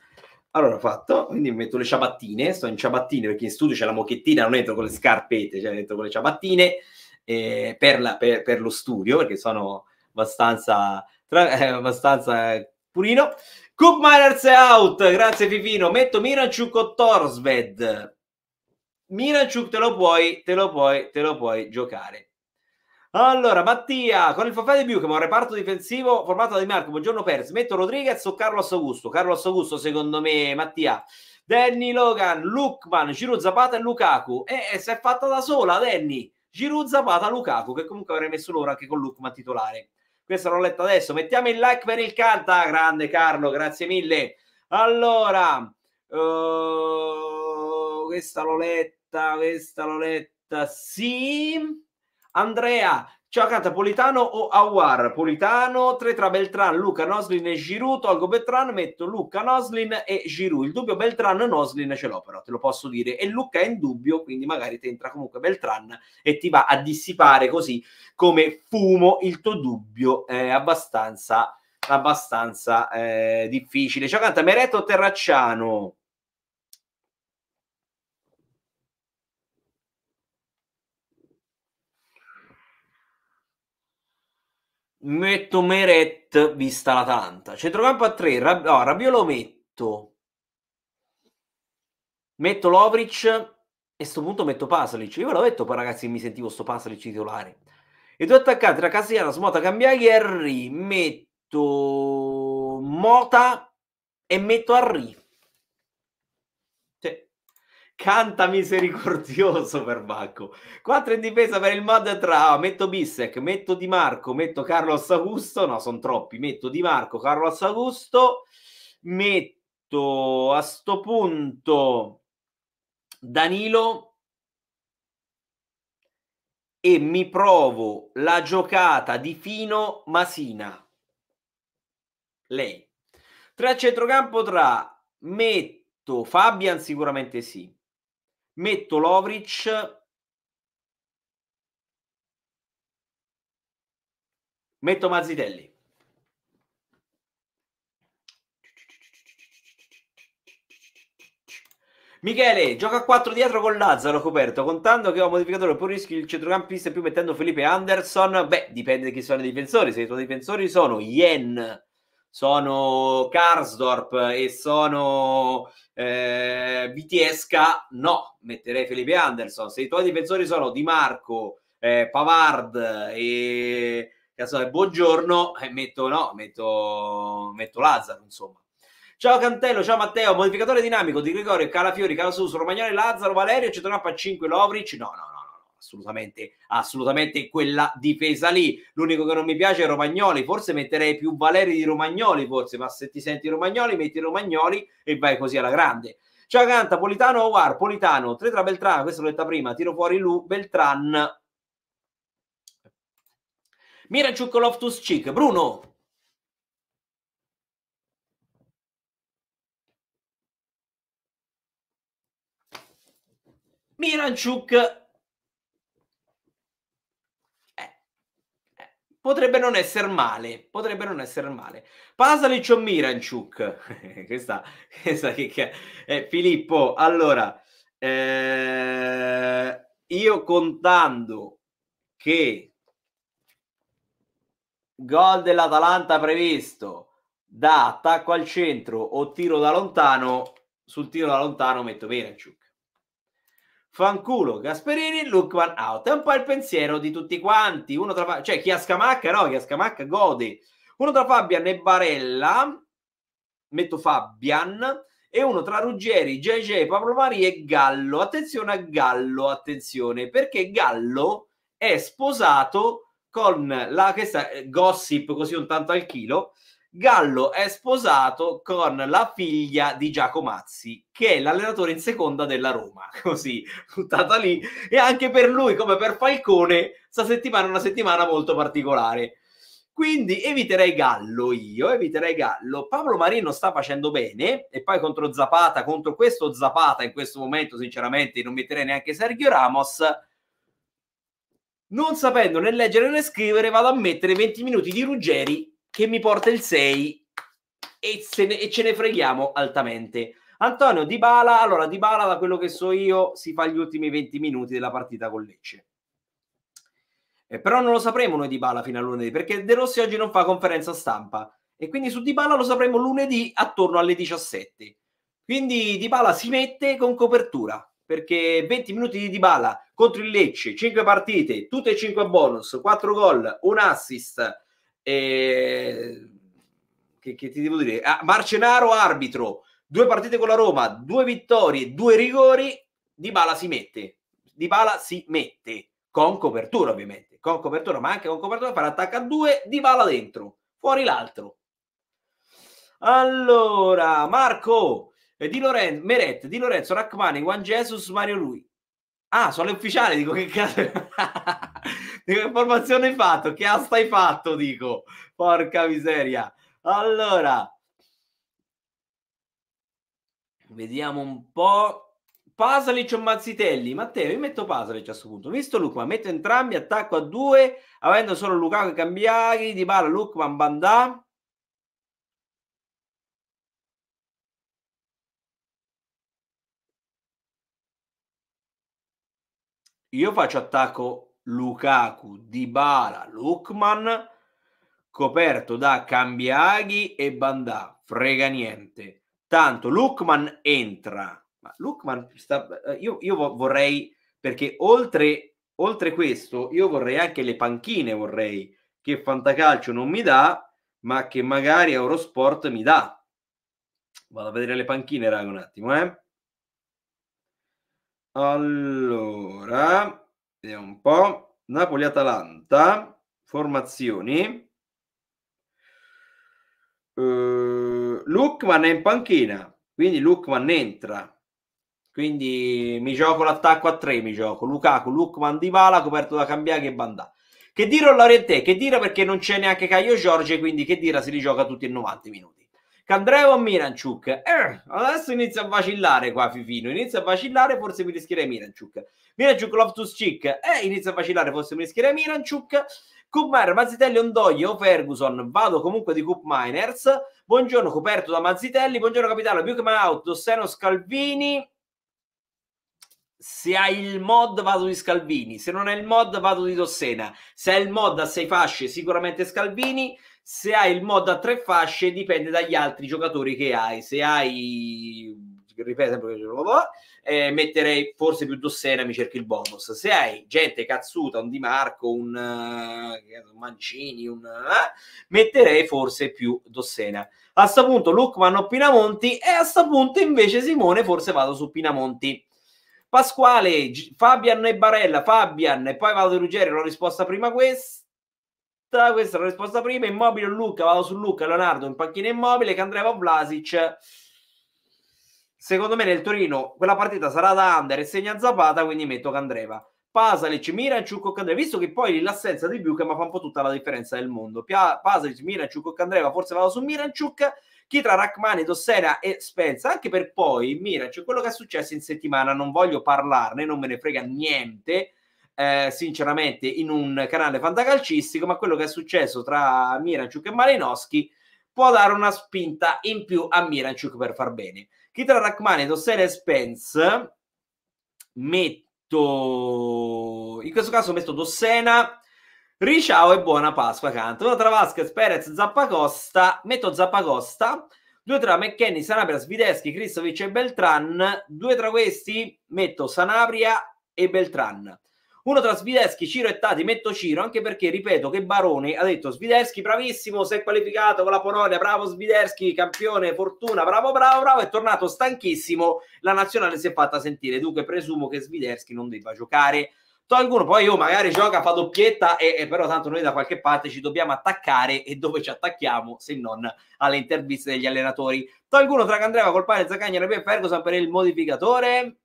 Allora ho fatto, quindi metto le ciabattine, sto in ciabattine perché in studio c'è la mochettina, non entro con le scarpette, cioè entro con le ciabattine eh, per, la, per, per, lo studio perché sono abbastanza, tra, eh, abbastanza purino Coop Miners è out, grazie Fifino. Metto Miranchuk o Torsved. Miranchuk te lo puoi, te lo puoi, te lo puoi giocare. Allora, Mattia, con il forfè di Buchem, un reparto difensivo formato da Di Marco, buongiorno Perez, metto Rodriguez o Carlos Augusto? Carlos Augusto, secondo me, Mattia. Danny Logan, Lukman, Giroud Zapata e Lukaku. E, e si è fatta da sola, Danny. Giroud Zapata, Lukaku, che comunque avrei messo loro anche con Lukman titolare. Questa l'ho letta adesso. Mettiamo il like per il canta. Grande Carlo, grazie mille. Allora, uh, questa l'ho letta, questa l'ho letta. Sì. Andrea, Ciao Cata, Politano o Awar? Politano, tre tra Beltran, Luca Noslin e Giroud. Tolgo Beltran, metto Luca Noslin e Giroud. Il dubbio Beltran Noslin ce l'ho però, te lo posso dire. E Luca è in dubbio, quindi magari ti entra comunque Beltran e ti va a dissipare così come fumo il tuo dubbio è abbastanza, abbastanza eh, difficile. Ciao Cata, Meretto Terracciano. Metto Meret vista l'Atalanta. Centrocampo a 3, Rab- no, Rabiot lo metto. Metto Lovric e a sto punto metto Pasalic. Io ve l'ho detto poi ragazzi mi sentivo sto Pasalic titolare. E due attaccanti la Castigliano, Smota, Cambiaghi e Harry. Metto Mota e metto Harry. Canta misericordioso per Bacco. 4 in difesa per il mod tra ah, metto Bissec, metto Di Marco, metto Carlos Augusto. No, sono troppi. Metto Di Marco, Carlos Augusto. Metto a sto punto Danilo e mi provo la giocata di Fino Masina. Lei. Tre a centrocampo tra metto Fabian sicuramente sì metto Lovric metto Mazzitelli Michele gioca a 4 dietro con Lazzaro coperto, contando che ho modificatore il rischio il centrocampista in più mettendo Felipe Anderson. Beh, dipende da chi sono i difensori. Se i tuoi difensori sono Yen, sono Karsdorp e sono eh, Vitiesca, no, metterei Felipe Anderson. Se i tuoi difensori sono Di Marco, eh, Pavard e cazzo, buongiorno, eh, metto, no, metto, metto Lazzaro, insomma. Ciao Cantello, ciao Matteo, modificatore dinamico di Gregorio, Calafiori, Calasus, Romagnoli, Lazzaro, Valerio, Cetonappa 5, Lovric, no, no, no assolutamente, assolutamente quella difesa lì. L'unico che non mi piace è Romagnoli, forse metterei più Valeri di Romagnoli, forse, ma se ti senti Romagnoli, metti Romagnoli e vai così alla grande. Ciao canta Politano War, Politano, 3 tra Beltran, questo l'ho detta prima, tiro fuori Lu, Beltran. Miraciuc Loftus Cic, Bruno, Miranchuk potrebbe non essere male, potrebbe non essere male. Pasalic o Miranchuk? questa, questa che, che eh, Filippo, allora, eh, io contando che gol dell'Atalanta previsto da attacco al centro o tiro da lontano, sul tiro da lontano metto Miranchuk. Fanculo Gasperini, Lookman out. È un po' il pensiero di tutti quanti. Uno tra... Cioè, chi ha Scamacca, no? Chi ha Scamacca gode. Uno tra Fabian e Barella. Metto Fabian. E uno tra Ruggeri, JJ, Pablo Mari e Gallo. Attenzione a Gallo, attenzione. Perché Gallo è sposato con la... Questa eh, gossip così un tanto al chilo Gallo è sposato con la figlia di Giacomazzi, che è l'allenatore in seconda della Roma, così buttata lì. E anche per lui, come per Falcone, sta settimana è una settimana molto particolare. Quindi eviterei Gallo io, eviterei Gallo. Pablo Marino sta facendo bene e poi contro Zapata, contro questo Zapata in questo momento sinceramente non metterei neanche Sergio Ramos. Non sapendo né leggere né scrivere vado a mettere 20 minuti di Ruggeri che mi porta il 6 e, ne, e ce ne freghiamo altamente. Antonio Di Bala, allora Di Bala da quello che so io si fa gli ultimi 20 minuti della partita con Lecce. Eh, però non lo sapremo noi Di Bala fino a lunedì perché De Rossi oggi non fa conferenza stampa e quindi su Di Bala lo sapremo lunedì attorno alle 17. Quindi Di Bala si mette con copertura perché 20 minuti di Di Bala contro il Lecce, 5 partite, tutte e 5 bonus, 4 gol, un assist, e... Che, che, ti devo dire? Ah, Marcenaro arbitro, due partite con la Roma, due vittorie, due rigori, Di Bala si mette, Di Bala si mette, con copertura ovviamente, con copertura, ma anche con copertura, per attacca a due, Di Bala dentro, fuori l'altro. Allora, Marco, eh, Di Lorenzo, Meret, Di Lorenzo, Rachmani, Juan Jesus, Mario Lui. Ah, sono le ufficiali, dico che cazzo. Di che formazione hai fatto? Che asta hai fatto? Dico, porca miseria. Allora, vediamo un po'. Pasalic o Mazzitelli? Matteo, io metto Pasalic a questo punto. Visto Lucman, metto entrambi, attacco a due, avendo solo Lukaku e Cambiaghi, Di Bala, Lucman, Bandà. Io faccio attacco Lukaku, Dybala, Lukman, coperto da Cambiaghi e Bandà. Frega niente. Tanto Lukman entra. Ma Lukman sta... Eh, io, io vorrei... Perché oltre, oltre questo, io vorrei anche le panchine, vorrei che Fantacalcio non mi dà, ma che magari Eurosport mi dà. Vado a vedere le panchine, raga, un attimo, eh. Allora, Vediamo un po'. Napoli-Atalanta, formazioni. Uh, eh, Lukman è in panchina, quindi Lukman entra. Quindi mi gioco l'attacco a tre, mi gioco Lukaku, Lukman, Dybala, coperto da Cambiaghi e Bandà. Che dire Lorente, che dire perché non c'è neanche Caio Giorge, quindi che dire si rigioca tutti i 90 minuti. Candreva o Miranciuk? Eh, adesso inizia a vacillare qua Fifino, inizia a vacillare, forse mi rischierei Miranciuk. Miranciuk, Loftus Chick, eh, inizia a vacillare, forse mi rischierei Miranciuk. Coopminer, Mazzitelli, Ondoglio, Ferguson, vado comunque di Coop Miners. Buongiorno, coperto da Mazzitelli, buongiorno capitano, Buchman out, Dosseno, Scalvini. Se hai il mod vado di Scalvini, se non hai il mod vado di Dossena, se hai il mod a sei fasce sicuramente Scalvini, se hai il mod a tre fasce dipende dagli altri giocatori che hai. Se hai, ripeto, eh, metterei forse più Dossena, mi cerchi il bonus. Se hai gente cazzuta, un Di Marco, un, uh, Mancini, un, uh, metterei forse più Dossena. A sto punto Lucman o Pinamonti e a sto punto invece Simone forse vado su Pinamonti. Pasquale, G- Fabian e Barella, Fabian e poi vado di Ruggeri, l'ho risposta prima questa questa è la risposta prima. Immobile o Luca? Vado su Luca, Leonardo in panchina immobile. Candreva Vlasic. Secondo me nel Torino quella partita sarà da under e segna Zapata, quindi metto Candreva. Pasalic, Miranciuk o Candreva, visto che poi l'assenza di Buchem fa un po' tutta la differenza del mondo. Pia- Pasalic, Miranciuk o Candreva, forse vado su Miranciuk. Chi tra Rachmani, Dossena e Spenza, anche per poi Miranciuk, quello che è successo in settimana, non voglio parlarne, non me ne frega niente eh, sinceramente in un canale fantacalcistico, ma quello che è successo tra Miranchuk e Malinowski può dare una spinta in più a Miranchuk per far bene. Chi tra e Rachmaninoff, e Spence metto in questo caso metto Dossena Riciao e buona Pasqua canto. Una tra Vasquez, Perez, Zappacosta. Metto Zappacosta. Due tra McKenny, Sanabria, Svideschi, Cristovic e Beltran. Due tra questi metto Sanabria e Beltran. Uno tra Svideschi, Ciro e Tati, metto Ciro, anche perché ripeto che Barone ha detto Svideschi bravissimo, si è qualificato con la Polonia, bravo Svideschi, campione, fortuna, bravo, bravo, bravo, è tornato stanchissimo, la nazionale si è fatta sentire, dunque presumo che Svideschi non debba giocare. Tolgono poi io oh, magari gioca, fa doppietta, e, e, però tanto noi da qualche parte ci dobbiamo attaccare e dove ci attacchiamo se non alle interviste degli allenatori. Tolgono tra Candreva, Colpane, Zaccagna, Repe e Ferguson per il modificatore.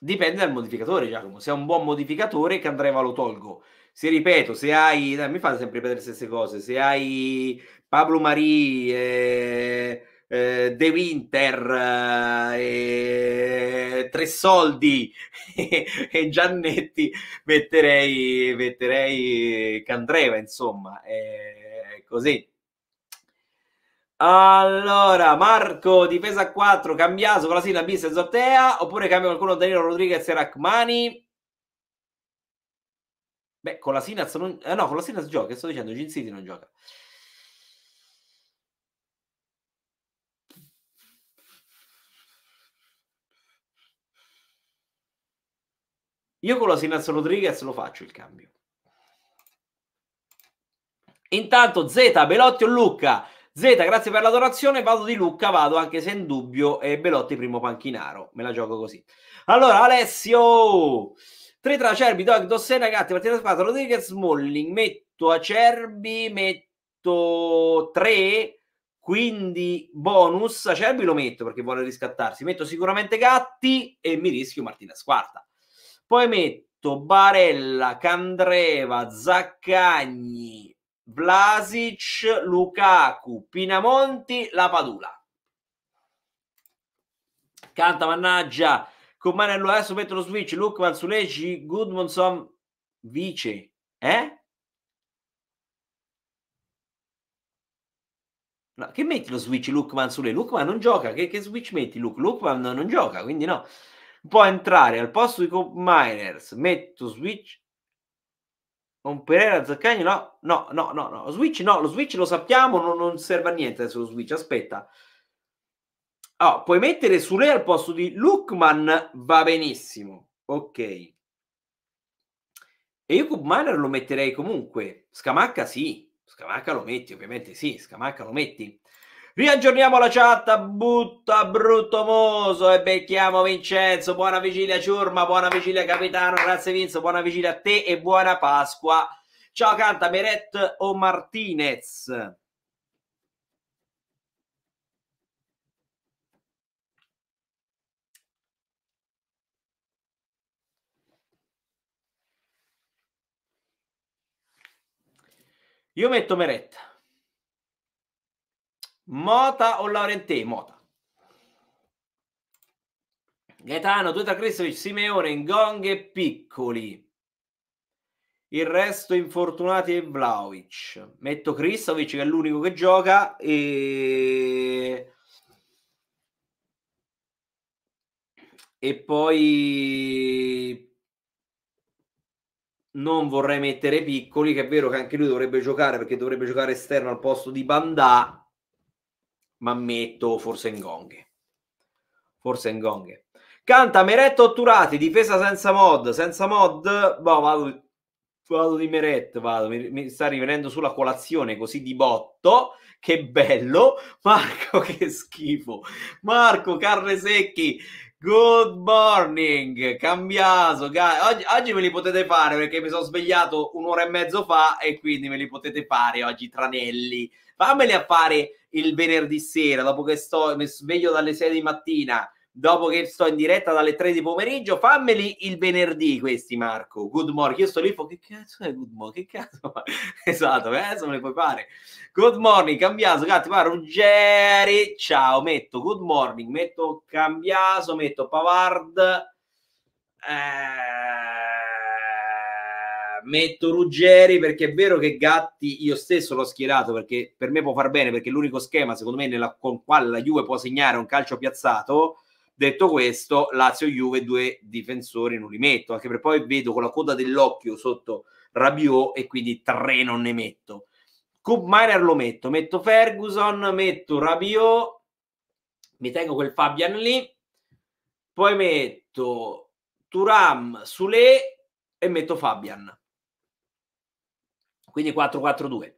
Dipende dal modificatore, Giacomo. Se è un buon modificatore, Candreva lo tolgo. Se ripeto, se hai... Dai, mi fate sempre ripetere le stesse cose. Se hai Pablo Marì, eh, eh, De Winter, eh, Tre Soldi e Giannetti, metterei, metterei Candreva, insomma. È eh, così. Allora, Marco, difesa a 4, Cambiaso, Brasina, Bis e Zottea, oppure cambia qualcuno Danilo Rodriguez e Rachmani? Beh, con la Sinaz non... Eh, no, con la Sinaz gioca, sto dicendo, Gin City non gioca. Io con la Sinaz Rodriguez lo faccio il cambio. Intanto Z, Belotti o Lucca? Z, grazie per la donazione. Vado di Lucca, vado anche se in dubbio. E Belotti, primo panchinaro. Me la gioco così. Allora, Alessio. 3 tra Acerbi, Dog, Dossena, Gatti, Martina spada, Rodriguez, Smalling. Metto Acerbi, metto 3. Quindi bonus Acerbi lo metto perché vuole riscattarsi. Metto sicuramente Gatti e mi rischio Martina Squarta. Poi metto Barella, Candreva, Zaccagni, Vlasic, Lukaku, Pinamonti, la Padula. Canta, mannaggia. Con Manello adesso metto lo switch. Lukman, Suleci, Goodmanson, Vice. Eh? No, che metti lo switch Lukman sulle? Lukman non gioca. Che, che switch metti Luke? Lukman non, non gioca, quindi no. Può entrare al posto di Cop Miners. Metto switch con Pereira, Zaccagni no, no, no, no, no. Switch no, lo Switch lo sappiamo, non, non serve a niente adesso lo Switch, aspetta. Oh, puoi mettere Sule al posto di Lookman, va benissimo. Ok. E io Miner lo metterei comunque. Scamacca sì, Scamacca lo metti, ovviamente sì, Scamacca lo metti. Riaggiorniamo la chat, butta brutto moso e becchiamo Vincenzo. Buona vigilia Ciurma, buona vigilia capitano, grazie Vinzo, buona vigilia a te e buona Pasqua. Ciao canta Meret o Martinez. Io metto Meret. Mota o Laurentè? Mota. Gaetano, Tuta Cristovic, Simeone, e Piccoli. Il resto infortunati e Vlaovic. Metto Cristovic che è l'unico che gioca e... E poi non vorrei mettere Piccoli, che è vero che anche lui dovrebbe giocare perché dovrebbe giocare esterno al posto di Bandà ma metto forse Ngonghe. Forse Ngonghe. Canta Meretto Otturati, difesa senza mod, senza mod, boh, vado, vado di Meret, vado, mi, mi, sta rivenendo sulla colazione così di botto, che bello, Marco che schifo, Marco Carre Secchi, good morning, cambiaso, oggi, oggi me li potete fare perché mi sono svegliato un'ora e mezzo fa e quindi me li potete fare oggi tranelli, fammeli a fare il venerdì sera, dopo che sto, mi sveglio dalle 6 di mattina, dopo che sto in diretta dalle 3 di pomeriggio, fammeli il venerdì questi Marco, good morning, io sto lì, che cazzo è good morning, che cazzo esatto, adesso eh, me ne puoi fare, good morning, cambiaso, gatti, va Ruggeri, ciao, metto good morning, metto cambiaso, metto Pavard, eh metto Ruggeri perché è vero che Gatti io stesso l'ho schierato perché per me può far bene perché l'unico schema secondo me nella, con quale la Juve può segnare un calcio piazzato detto questo Lazio-Juve due difensori non li metto anche perché poi vedo con la coda dell'occhio sotto Rabiot e quindi tre non ne metto Coop Miner lo metto metto Ferguson, metto Rabiot mi tengo quel Fabian lì poi metto Turam, Sule e metto Fabian quindi 4-4-2.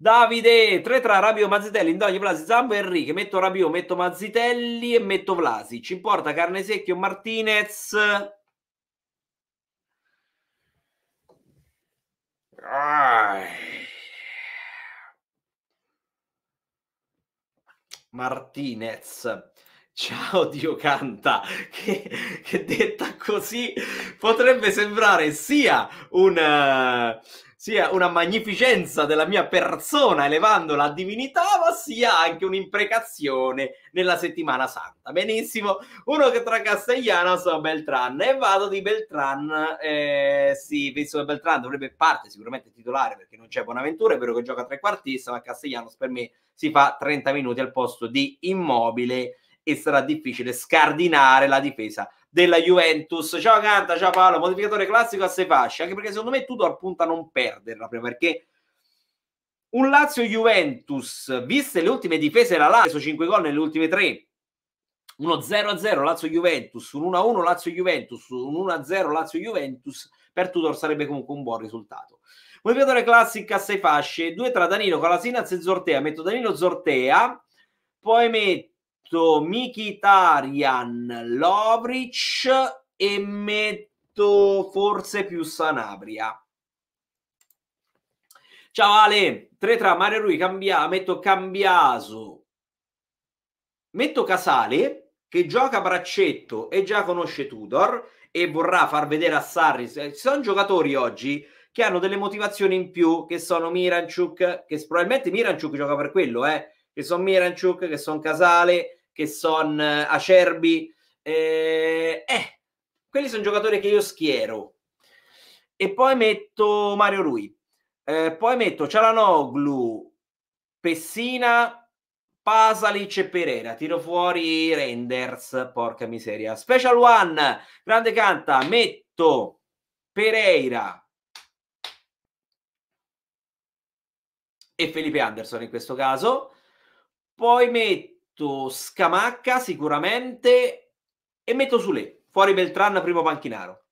Davide, 3 tra Rabio, Mazzitelli, Indogni, Vlasi, Zambo, Enrique, metto Rabio, metto Mazzitelli e metto Vlasi. Ci importa Carne Secchio, Martinez. Ah. Martinez. Ciao Dio canta, che, che detta così potrebbe sembrare sia un... Eh, sia una magnificenza della mia persona elevandola a divinità, ma sia anche un'imprecazione nella settimana santa. Benissimo, uno che tra Castellana sono Beltran e vado di Beltran. Eh, sì, visto che Beltran dovrebbe parte sicuramente titolare perché non c'è Bonaventura, è vero che gioca trequartista, ma Castellanos per me si fa 30 minuti al posto di immobile e sarà difficile scardinare la difesa della Juventus. Ciao Canta, ciao Paolo, modificatore classico a sei fasce, anche perché secondo me Tudor punta a non perderla proprio perché un Lazio-Juventus, viste le ultime difese la Lazio, 5 gol nelle ultime 3, uno 0-0 Lazio-Juventus, un 1-1 Lazio-Juventus, un 1-0 Lazio-Juventus, per Tudor sarebbe comunque un buon risultato. Modificatore classico a sei fasce, due tra Danilo, Calasinaz e Zortea, metto Danilo Zortea, poi metto metto Mikitarian, Lovric e metto forse più Sanabria. Ciao Ale, 3 tra Mario Rui, cambia, metto Cambiaso, metto Casale che gioca braccetto e già conosce Tudor e vorrà far vedere a Sarri. Ci sono giocatori oggi che hanno delle motivazioni in più, che sono Miranchuk, che probabilmente Miranchuk gioca per quello, eh? che sono Miranchuk, che sono Casale, che sono eh, acerbi. Eh, eh, quelli sono giocatori che io schiero. E poi metto Mario Rui. Eh, poi metto Cialanoglu, Pessina, Pasalic e Pereira. Tiro fuori Renders, porca miseria. Special One, grande canta, metto Pereira e Felipe Anderson in questo caso. Poi metto metto Scamacca sicuramente e metto Sule, fuori Beltran, primo panchinaro.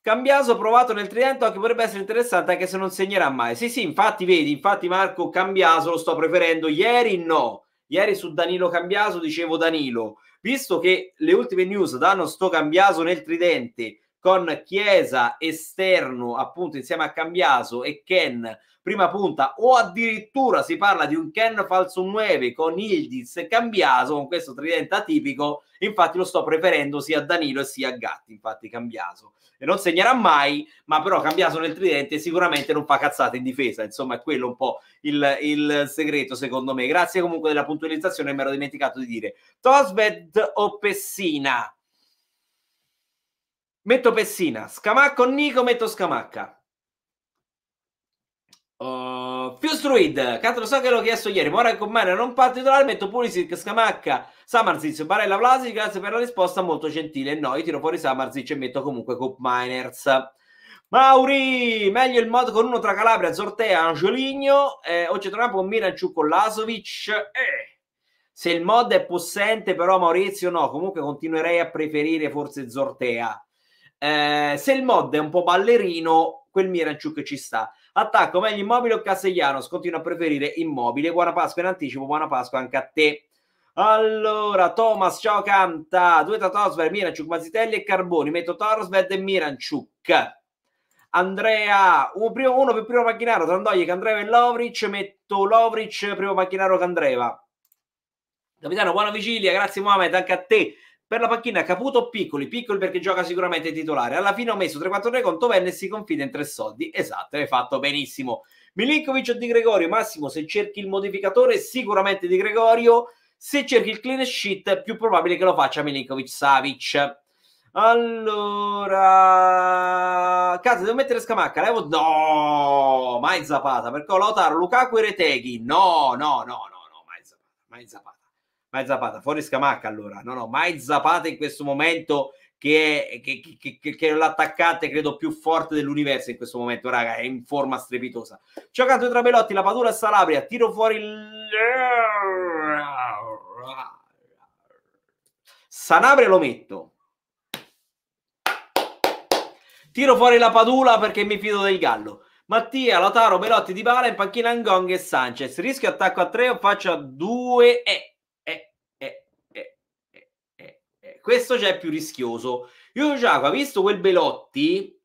Cambiaso provato nel Tridento che potrebbe essere interessante anche se non segnerà mai. Sì, sì, infatti, vedi, infatti Marco Cambiaso lo sto preferendo. Ieri no, ieri su Danilo Cambiaso dicevo Danilo, visto che le ultime news danno sto Cambiaso nel Tridente con Chiesa esterno appunto insieme a Cambiaso e Ken prima punta o addirittura si parla di un Ken falso 9 con Ildiz e Cambiaso con questo tridente atipico infatti lo sto preferendo sia a Danilo sia a Gatti infatti Cambiaso e non segnerà mai ma però Cambiaso nel tridente sicuramente non fa cazzate in difesa insomma è quello un po' il, il segreto secondo me grazie comunque della puntualizzazione mi ero dimenticato di dire Tosved o Pessina Metto Pessina, Scamacca o Nico, metto Scamacca. Uh, Fiustruid, Catro so che l'ho chiesto ieri, ma ora con me non parte titolare, metto Pulisic, Scamacca, Samarzic, Barella, Vlasic, grazie per la risposta, molto gentile. No, io tiro fuori Samarzic e metto comunque Cop Miners. Mauri, meglio il mod con uno tra Calabria, Zortea, Angioligno, eh, o centrocampo con Miranciu con Lasovic. Eh. Se il mod è possente però Maurizio no, comunque continuerei a preferire forse Zortea. Eh, se il mod è un po' ballerino, quel Miranchuk ci sta. Attacco, meglio immobile o Castellanos? Continua a preferire immobile. Buona Pasqua in anticipo, buona Pasqua anche a te. Allora, Thomas, ciao Canta. Due Tatosver, Miranchuk, Mazzitelli e Carboni. Metto Torosved e Miranchuk. Andrea, un primo, uno per primo macchinaro, Trandoglie, Candreva e Lovric. Metto Lovric, primo macchinaro, Candreva. Capitano, buona vigilia, grazie Mohamed, anche a te. Per la panchina Caputo Piccoli, Piccoli perché gioca sicuramente titolare. Alla fine ho messo 3-4 3 con e si confida in tre soldi. Esatto, hai fatto benissimo. Milinkovic o Di Gregorio? Massimo, se cerchi il modificatore, sicuramente Di Gregorio. Se cerchi il clean sheet, è più probabile che lo faccia Milinkovic Savic. Allora, cazzo, devo mettere Scamacca. Levo... No, mai Zapata. Perché ho Lautaro, Lukaku e Reteghi. No, no, no, no, no, mai Zapata. Mai Zapata mai Zapata, fuori Scamacca allora, no no, mai Zapata in questo momento che è che, che, che, che l'attaccante credo più forte dell'universo in questo momento, raga, è in forma strepitosa. Giocato tra Belotti, la Padula e Salabria, tiro fuori il... Sanabria lo metto. Tiro fuori la Padula perché mi fido del Gallo. Mattia, Lotaro, Belotti, Di Bala, in panchina Angong e Sanchez. Rischio attacco a 3 o faccio a 2 e... questo già è più rischioso. Io Giacomo, visto quel Belotti,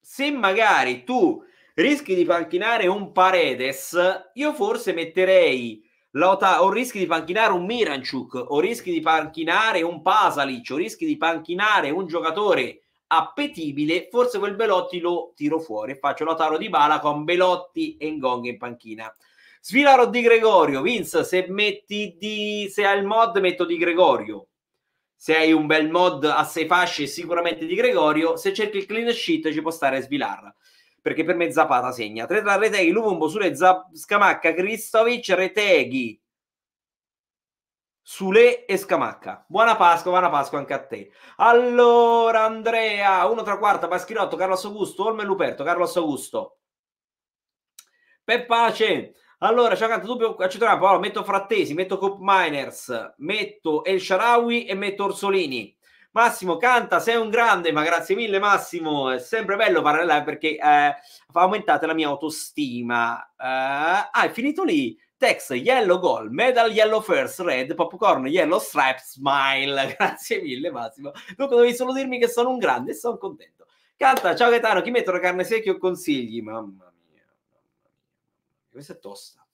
se magari tu rischi di panchinare un Paredes, io forse metterei Lota, o rischi di panchinare un Miranchuk, o rischi di panchinare un Pasalic, o rischi di panchinare un giocatore appetibile, forse quel Belotti lo tiro fuori e faccio Lotaro di Bala con Belotti e Ngong in panchina. Sfilaro di Gregorio, Vince, se metti di se ha il mod metto di Gregorio se hai un bel mod a sei fasce sicuramente di Gregorio, se cerchi il clean sheet ci può stare Svilar perché per me Zapata segna 3 tra Reteghi, Lumumbo, Sule, Zap- Scamacca Cristovic, Reteghi Sule e Scamacca. Buona Pasqua, buona Pasqua anche a te. Allora, Andrea, 1 tra quarta, Paschirotto, Carlos Augusto, Olme Luperto, Carlos Augusto. Per pace. Allora, ciao canto dubbio, ci Allora, metto Frattesi, metto Cop Miners, metto El Sharawi e metto Orsolini. Massimo canta, sei un grande, ma grazie mille Massimo, è sempre bello parlare live perché eh, fa aumentare la mia autostima. Eh, ah, è finito lì. Tex, Yellow Goal, Medal Yellow First, Red, Popcorn, Yellow Stripe, Smile. Grazie mille Massimo. Dunque dovevi solo dirmi che sono un grande e sono contento. Canta, ciao Gaetano, chi metto la carne secchia o consigli? Mamma questa è tosta.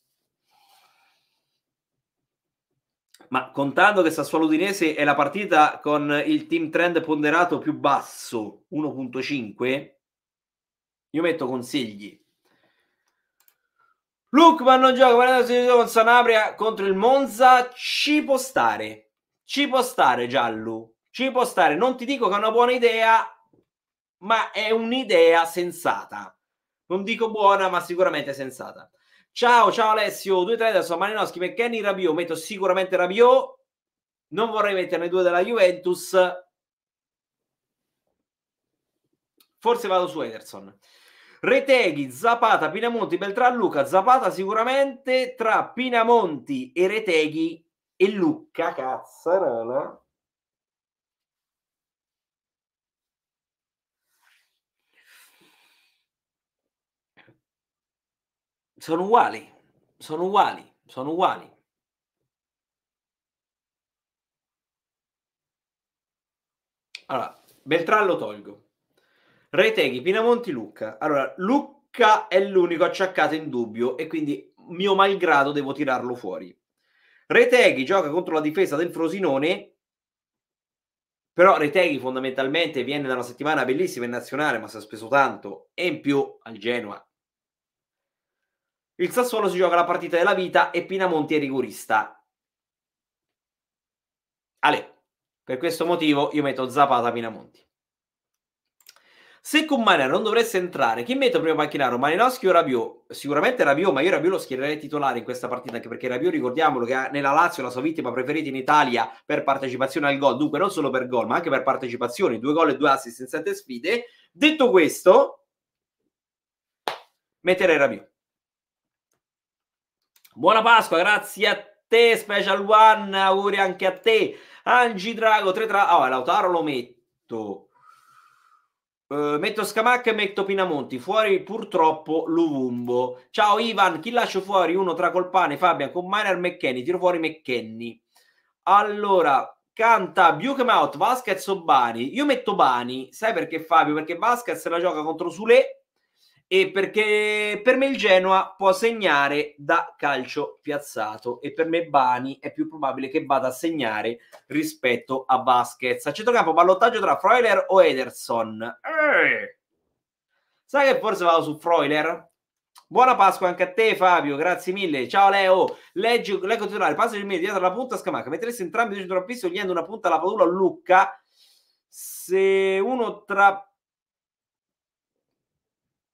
Ma contando che Sassuolo Udinese è la partita con il team trend ponderato più basso, 1.5, io metto consigli. Lukman non gioca, guardate con Sanabria contro il Monza, ci può stare. Ci può stare Giallo, ci può stare. Non ti dico che è una buona idea, ma è un'idea sensata. Non dico buona, ma sicuramente sensata. Ciao, ciao Alessio, due trade sono Malinowski, McKenny, Rabiot, metto sicuramente Rabiot, non vorrei metterne due della Juventus, forse vado su Ederson. Reteghi, Zapata, Pinamonti, Beltran, Luca, Zapata sicuramente tra Pinamonti e Reteghi e Luca Cazzarana Sono uguali, sono uguali, sono uguali. Allora, Beltrán lo tolgo. Reteghi, Pinamonti, Lucca. Allora, Lucca è l'unico acciaccato in dubbio e quindi mio malgrado devo tirarlo fuori. Reteghi gioca contro la difesa del Frosinone, però Reteghi fondamentalmente viene da una settimana bellissima in nazionale, ma si è speso tanto e in più al Genoa il Sassuolo si gioca la partita della vita e Pinamonti è rigorista. Ale, per questo motivo io metto Zapata Pinamonti. Se con Manera non dovesse entrare, chi metto prima panchinaro? Malinowski o Rabiot? Sicuramente Rabiot, ma io Rabiot lo schiererei titolare in questa partita, anche perché Rabiot, ricordiamolo, che ha, nella Lazio è la sua vittima preferita in Italia per partecipazione al gol, dunque non solo per gol, ma anche per partecipazione, due gol e due assist in sette sfide. Detto questo, metterei Rabiot. Buona Pasqua, grazie a te, Special One, auguri anche a te. Angi Drago, Tre tra... Ah, oh, Lautaro lo metto. Uh, metto Scamacca e metto Pinamonti fuori purtroppo Luvumbo ciao Ivan chi lascio fuori uno tra Colpane Fabian con Miner McKenny tiro fuori McKenny allora canta Buchem out Vasquez o Bani io metto Bani sai perché Fabio perché Vasquez la gioca contro Sule e perché per me il Genoa può segnare da calcio piazzato e per me Bani è più probabile che vada a segnare rispetto a Vasquez. A centrocampo ballottaggio tra Freuler o Ederson. Eh. Sai che forse vado su Freuler? Buona Pasqua anche a te Fabio, grazie mille. Ciao Leo, leggi, leggo titolare, passo il mio dietro alla punta a Scamacca, metteresti entrambi i centrocampisti togliendo una punta alla Padula a Lucca se uno tra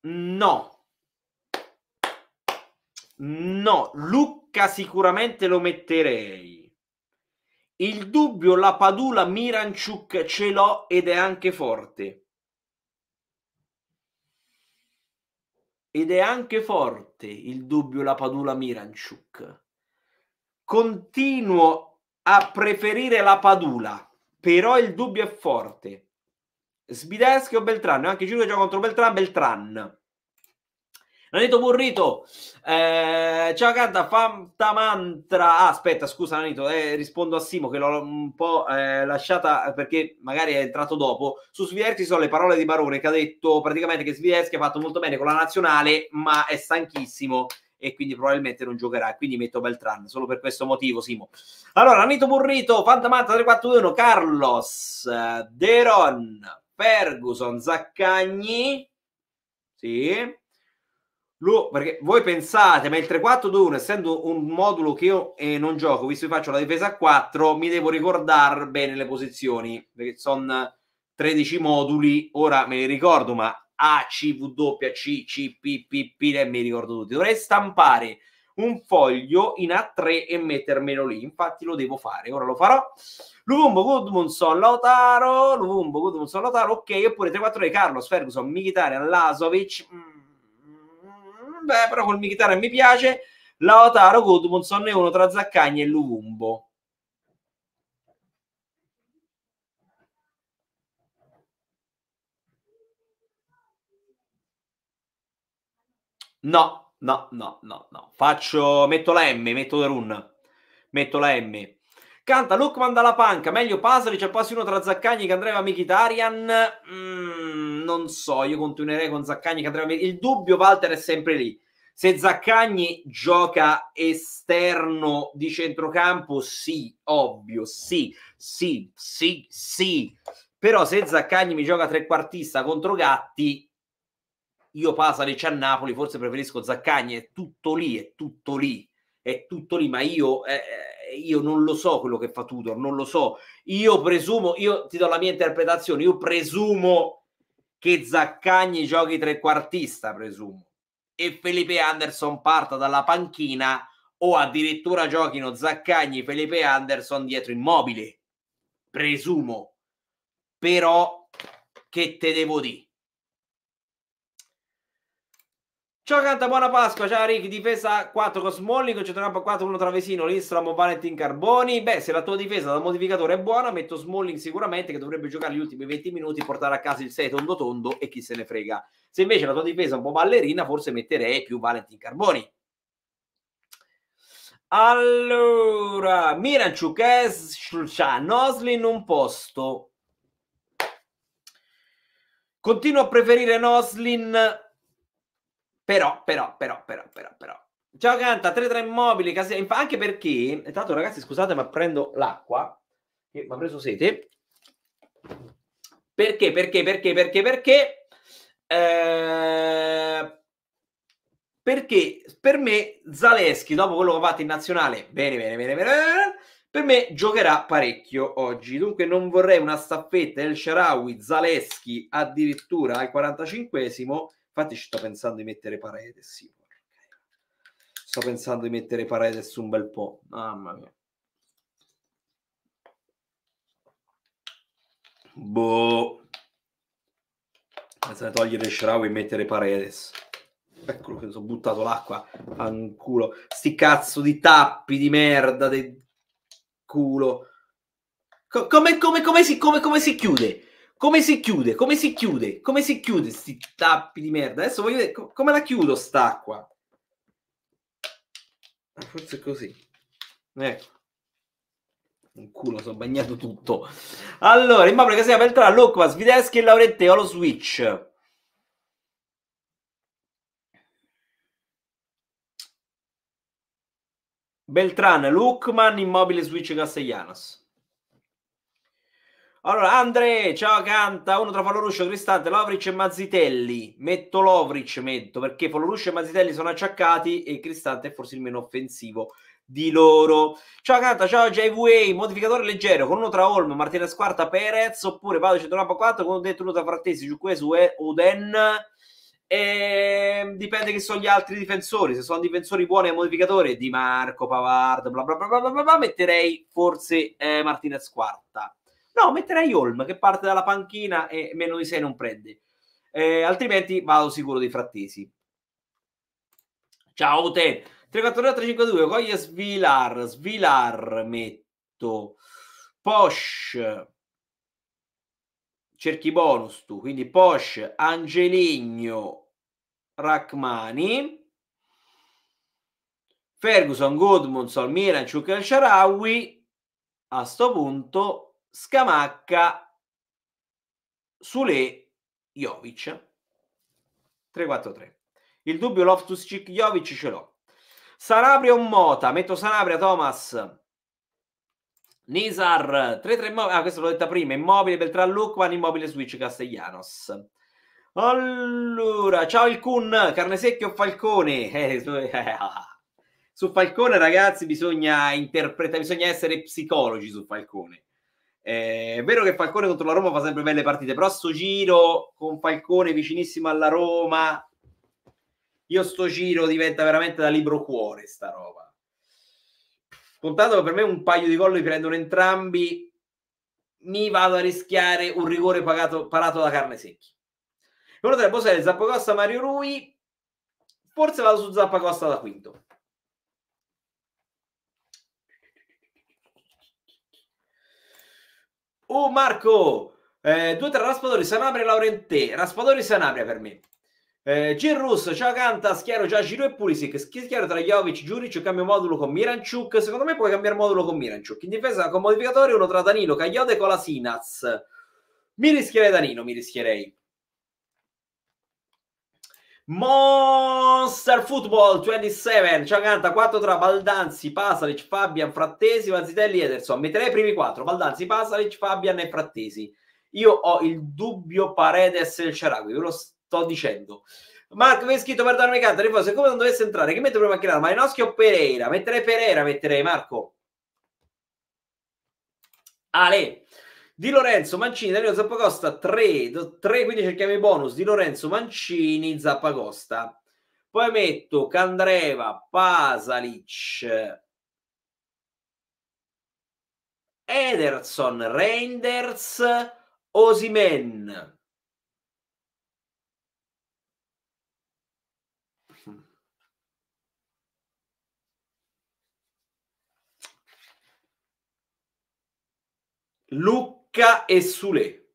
No. No, Lucca sicuramente lo metterei. Il dubbio la Padula Miranciuk ce l'ho ed è anche forte. Ed è anche forte il dubbio la Padula Miranciuk. Continuo a preferire la Padula, però il dubbio è forte. Sbideschi o Beltran? Anche Giulio gioca contro Beltran, Beltran. Nanito Burrito, eh, ciao Canta, Fantamantra. Ah, aspetta, scusa Nanito, eh, rispondo a Simo che l'ho un po' eh, lasciata perché magari è entrato dopo. Su Svierti sono le parole di Barone che ha detto praticamente che Svierti ha fatto molto bene con la nazionale, ma è stanchissimo e quindi probabilmente non giocherà. Quindi metto Beltran solo per questo motivo, Simo. Allora, Nanito Burrito, Fantamantra 341, Carlos, eh, Deron. Ferguson, Zaccagni, sì, Lu, perché voi pensate, ma il 3-4-2-1, essendo un modulo che io eh, non gioco, visto che faccio la difesa a 4, mi devo ricordare bene le posizioni, perché sono 13 moduli, ora me li ricordo, ma A, C, W, C, C, P, P, P, P, mi ricordo tutti. Dovrei stampare un foglio in A3 e mettermelo lì. Infatti lo devo fare, ora lo farò. Luvumbo, Gudmundsson, Lautaro, Luvumbo, Gudmundsson, Lautaro, ok, oppure 3-4 di Carlos, Ferguson, Mkhitaryan, Lasovic. Mm, beh, però col Mkhitaryan mi piace. Lautaro, Gudmundsson e uno tra Zaccagni e Luvumbo. No, no, no, no, no. Faccio, metto la M, metto la Run, metto la M. Canta Lukman dalla panca, meglio Pasalic e poi uno tra Zaccagni che andreva a Mkhitaryan. Mm, non so, io continuerei con Zaccagni che andreva a Mkhitaryan. Il dubbio, Walter, è sempre lì. Se Zaccagni gioca esterno di centrocampo, sì, ovvio, sì, sì, sì, sì. Però se Zaccagni mi gioca trequartista contro Gatti, io Pasalic a Napoli, forse preferisco Zaccagni, è tutto lì, è tutto lì, è tutto lì, ma io, eh, eh, io non lo so quello che fa Tudor, non lo so. Io presumo, io ti do la mia interpretazione, io presumo che Zaccagni giochi trequartista, presumo, e Felipe Anderson parta dalla panchina o addirittura giochino Zaccagni Felipe Anderson dietro immobile, presumo. Però che te devo dire? Ciao Canta, buona Pasqua, ciao Rick, difesa 4 con Smalling, centrocampo 4, 1 Travesino, Lindstrom, Valentin Carboni. Beh, se la tua difesa da modificatore è buona, metto Smalling sicuramente che dovrebbe giocare gli ultimi 20 minuti, portare a casa il 6 tondo tondo e chi se ne frega. Se invece la tua difesa è un po' ballerina, forse metterei più Valentin Carboni. Allora, Miranchuk è Noslin un posto. Continuo a preferire Noslin però, però, però, però, però, però. Ciao Canta, 3-3 mobili, anche perché, intanto ragazzi scusate ma prendo l'acqua, che mi ha preso sete. Perché, perché, perché, perché, perché? Eh... Perché per me Zaleschi, dopo quello che ho fatto in nazionale, bene, bene, bene, bene, per me giocherà parecchio oggi. Dunque non vorrei una staffetta del Sharawi, Zaleschi addirittura al 45esimo Infatti ci sto pensando di mettere Paredes, sì. Sto pensando di mettere Paredes un bel po'. Mamma mia. Boh. Senza togliere Shrawi e mettere Paredes. Eccolo che sono buttato l'acqua al Sti cazzo di tappi di merda del culo. Co- come, come, come, si, come, come si chiude? Come si chiude? Come si chiude? Come si chiude sti tappi di merda? Adesso voglio vedere come la chiudo st'acqua. Ah, forse così. Ecco. Un culo, sono bagnato tutto. Allora, in Mabra Casella, Peltrà, Locva, Svideschi e Laurette, Olo Switch. Beltran, Lukman, Immobile, Switch, Castellanos. Allora, Andre, ciao canta, uno tra Faloruscio, Cristante, Lovric e Mazzitelli. Metto Lovric, metto, perché Faloruscio e Mazzitelli sono acciaccati e Cristante è forse il meno offensivo di loro. Ciao canta, ciao JVA, modificatore leggero, con uno tra Olm, Martina Squarta, Perez, oppure Vado 4 con un detto uno tra Frattesi, Giucquesu e Uden. E... Ehm, dipende che sono gli altri difensori, se sono difensori buoni e modificatore, Di Marco, Pavard, bla bla bla bla bla, bla metterei forse eh, Martinez Quarta No, metterei Holm che parte dalla panchina e meno di 6 non prende. Eh, altrimenti vado sicuro di Frattesi. Ciao te. 349-352, coglie Svilar, Svilar metto. Posh, cerchi bonus tu, quindi Posh, Angeligno, Rachmani. Ferguson, Godmonson, Miran, Ciuc Sharawi. A sto punto Scamacca, Sule, Jovic. 3-4-3. Il dubbio Loftus Cic Jovic ce l'ho. Sanabria o Mota? Metto Sanabria, Thomas. Nisar 339. Ah, questo l'ho detta prima. Immobile Beltran Lucman, immobile Switch Castellanos. Allora, ciao il Kun, carne secchia o Falcone? Eh, su, eh, ah. su Falcone, ragazzi, bisogna interpretare, bisogna essere psicologi su Falcone. Eh, è vero che Falcone contro la Roma fa sempre belle partite, però sto giro con Falcone vicinissimo alla Roma, io sto giro diventa veramente da libro cuore sta roba. Contato che per me un paio di gol li prendono entrambi, mi vado a rischiare un rigore pagato, parato da carne secchi. Numero 3, Boselli, Zappacosta, Mario Rui. Forse vado su Zappacosta da quinto. Oh Marco, eh, due tra Raspadori, Sanabria e Laurentè. Raspadori e Sanabria per me. Eh, Gin Russo, ciao Canta, Schiaro, già Giro e Pulisic, Schiaro tra Jovic, Giuric, cambio modulo con Miranciuk, secondo me puoi cambiare modulo con Miranciuk, in difesa con modificatori uno tra Danilo, Cagliote e Colasinac, mi rischierei Danilo, mi rischierei. Monster Football 27, ciao Canta, 4 tra Baldanzi, Pasalic, Fabian, Frattesi, Mazzitelli e Ederson. Metterei i primi 4, Baldanzi, Pasalic, Fabian e Frattesi. Io ho il dubbio Paredes e il Ceragui, ve lo sto dicendo. Marco mi è scritto per darmi canta, riposo, come non dovesse entrare, che metto prima a Chinara, Malinowski o Pereira? Metterei Pereira, metterei Marco. Ale. Di Lorenzo, Mancini, Danilo Zappacosta 3, 3, quindi cerchiamo i bonus. Di Lorenzo, Mancini, Zappacosta. Poi metto Candreva, Pasalic, Ederson, Reinders, Osimen. Luke K e Sule.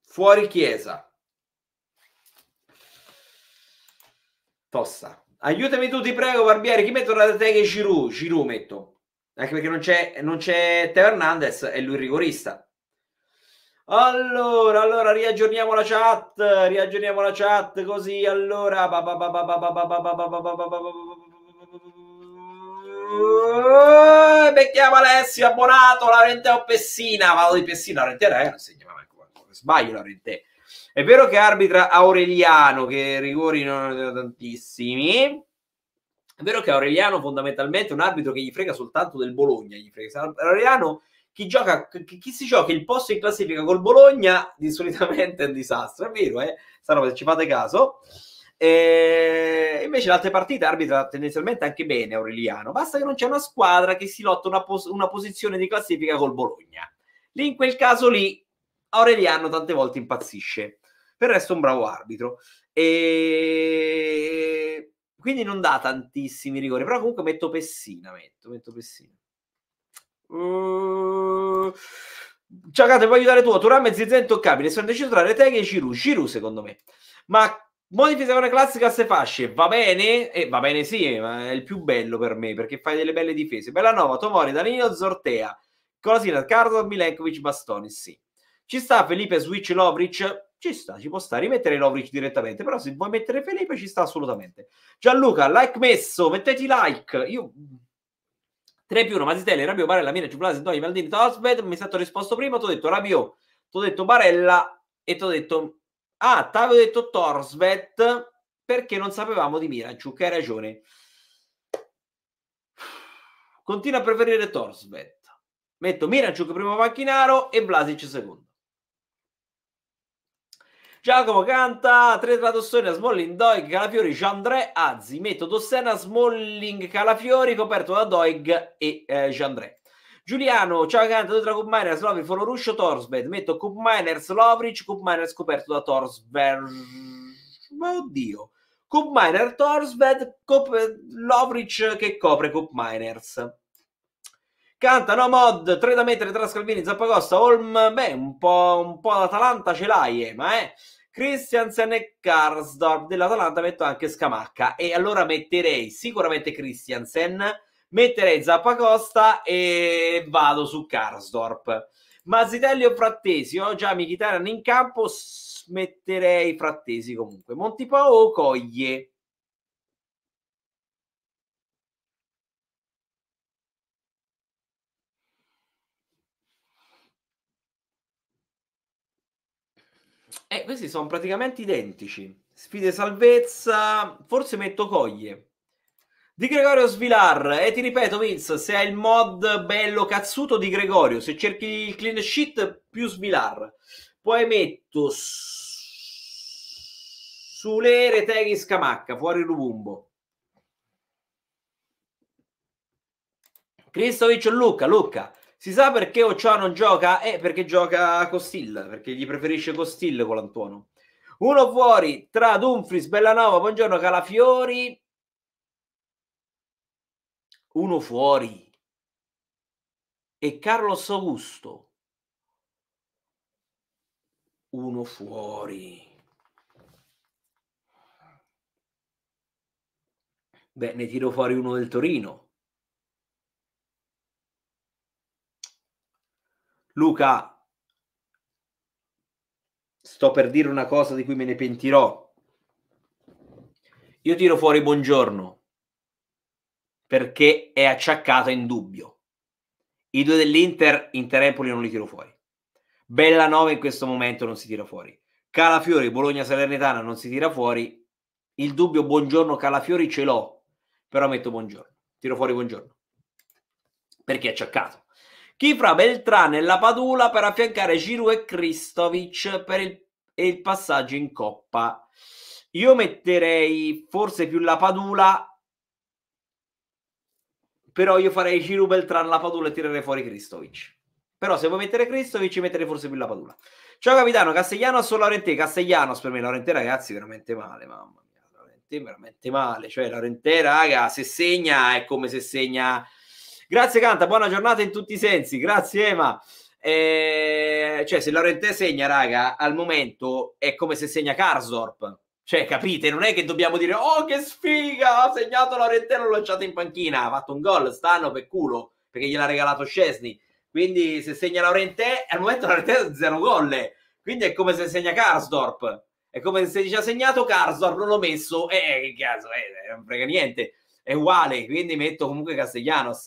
Fuori Chiesa. Tossa. Aiutami tu, ti prego, Barbieri. Chi metto da teca che Girù? Giroud metto. Anche perché non c'è, non c'è Teo Hernandez e lui rigorista. Allora, allora, riaggiorniamo la chat. Riaggiorniamo la chat così. Allora, Uh, eh, becchiamo Alessio, abbonato, Laurentè o Pessina. Vado di Pessina, Laurentè, ragazzi, non si chiama manco, Sbaglio, Laurentè. È vero che arbitra Aureliano, che rigori non ne ha tantissimi. È vero che Aureliano fondamentalmente è un arbitro che gli frega soltanto del Bologna. Gli frega. Aureliano, chi, gioca, chi si gioca il posto in classifica col Bologna, di solitamente è un disastro. È vero, eh? Sarò, se ci fate caso. E invece le altre partite arbitra tendenzialmente anche bene Aureliano, basta che non c'è una squadra che si lotta una, pos- una posizione di classifica col Bologna. Lì in quel caso lì Aureliano tante volte impazzisce. Per il resto un bravo arbitro. E quindi non dà tantissimi rigori, però comunque metto Pessina, metto, metto Pessina. Uh... Ciao Cate, puoi aiutare tu? Turam e Zizza è intoccabile, sono deciso tra Reteghe e Giroud. Giroud secondo me. Ma una classica a se fasce, va bene? Eh, va bene sì, eh, ma è il più bello per me, perché fai delle belle difese. Bella Bellanova, Tomori, Danilo, Zortea, Colasina, Cardo, Milenkovic, Bastoni, sì. Ci sta Felipe, Switch, Lovric? Ci sta, ci può stare. Rimettere Lovric direttamente, però se vuoi mettere Felipe ci sta assolutamente. Gianluca, like messo, metteti like. Io... 3 più 1, Mazzitelli, Rabio, Barella, Mina, Ciuplasi, Doi, Valdini, Tosved, mi è stato risposto prima, ti ho detto Rabio, ti ho detto Barella e ti ho detto Ah, t'avevo detto Torsvet perché non sapevamo di Miranchuk, hai ragione. Continua a preferire Torsvet. Metto Miranchuk primo macchinaro e Blasic secondo. Giacomo canta, tre tra Dossone, Smalling, Doig, Calafiori, Jandré, Azzi, metto Dossena, Smalling, Calafiori, coperto da Doig e eh, Jandré. Giuliano, ciao ragazzi, Dotra Kubminer, Slovic, Foloruscio, Torsbed. Metto Kubminer, Slovric, Kubminer scoperto da Torsberg. Oddio. Kubminer, Torsbed, Kup... Lovric che copre Kubminers. Cantano mod, 3 da mettere tra Scalvini, Zappacosta, Holm, beh, un po', un po' l'Atalanta ce l'hai, eh, ma eh. Christiansen e Karsdorp dell'Atalanta metto anche Scamacca e allora metterei sicuramente Christiansen metterei Zappacosta e vado su Karsdorp. Mazzitelli o Frattesi? Ho già Michitarian in campo, metterei Frattesi comunque. Montipao o Coglie? Eh, questi sono praticamente identici. Sfide salvezza, forse metto Coglie di Gregorio Svilar. E ti ripeto, Vince, se hai il mod bello cazzuto di Gregorio, se cerchi il clean sheet più Svilar, poi metto Sule Reteghi Scamacca, fuori Lubumbo. Cristovic Luca, Luca. Si sa perché Ochoa non gioca? Eh, perché gioca Costil, perché gli preferisce Costil con l'Antuono. Uno fuori tra Dumfries, Bellanova, buongiorno Calafiori, uno fuori. E Carlos Augusto, uno fuori. Beh, ne tiro fuori uno del Torino. Luca, sto per dire una cosa di cui me ne pentirò. Io tiro fuori buongiorno perché è acciaccata in dubbio. I due dell'Inter in Terepoli non li tiro fuori. Bella 9 in questo momento non si tira fuori. Calafiori, Bologna Salernitana non si tira fuori. Il dubbio buongiorno Calafiori ce l'ho, però metto buongiorno. Tiro fuori buongiorno. Perché è acciaccato. Chi fra Beltrán e la Padula per affiancare Giroud e Kristovic per il, il passaggio in Coppa. Io metterei forse più la Padula però io farei Ciro Beltran la Padula e tirerei fuori Cristovic. Però se vuoi mettere Cristovic, mettere forse più la Padula. Ciao capitano, Castellanos o Laurentè? Castellanos per me, Laurentè ragazzi veramente male, mamma mia, Laurentè veramente male. Cioè Laurentè raga, se segna è come se segna... Grazie Canta, buona giornata in tutti i sensi, grazie Ema. Eh, cioè se Laurentè segna raga, al momento è come se segna Carsorp cioè, capite? Non è che dobbiamo dire, oh, che sfiga, ha segnato Laurentino, l'ho lanciato in panchina, ha fatto un gol, stanno per culo, perché gliel'ha regalato Scesni. Quindi se segna Laurentè, al momento Laurentè zero gol. Quindi è come se segna Karsdorp. È come se dice ha segnato Karsdorp, non l'ho messo. Eh, eh che caso, eh, eh, non frega niente. È uguale, quindi metto comunque Castellanos.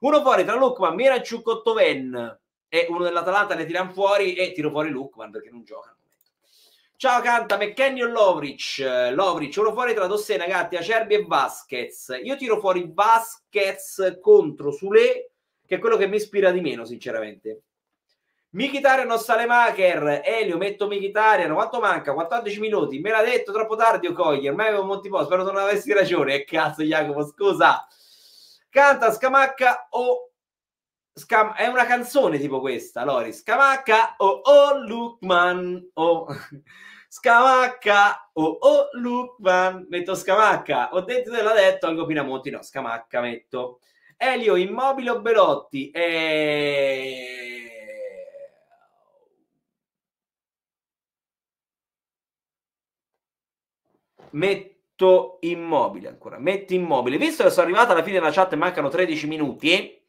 Uno fuori tra Lukman, Miraciu, Cottoven e uno dell'Atalanta ne tirano fuori e tiro fuori Lukman perché non giocano. Ciao Canta, McKenny o Lovric? Lovric, uno fuori tra Tossè, Nagatti, Acerbi e Vasquez. Io tiro fuori Vasquez contro Sule, che è quello che mi ispira di meno, sinceramente. Michitarian o Salemaker? Elio, metto Michitarian. Quanto manca? 14 minuti. Me l'ha detto troppo tardi o Coglier? Ma avevo molti po', spero non avessi ragione. E eh, cazzo, Jacopo, scusa. Canta Scamacca o... Scam... È una canzone tipo questa, Lori. Scamacca o, o Lukman o... Scamacca, oh oh Lucman, metto Scamacca, ho detto te l'ha detto, Algo Pinamonti, no, Scamacca metto. Elio, Immobile o Belotti? E... Eh, metto Immobile ancora, metto Immobile. Visto che sono arrivata alla fine della chat e mancano 13 minuti,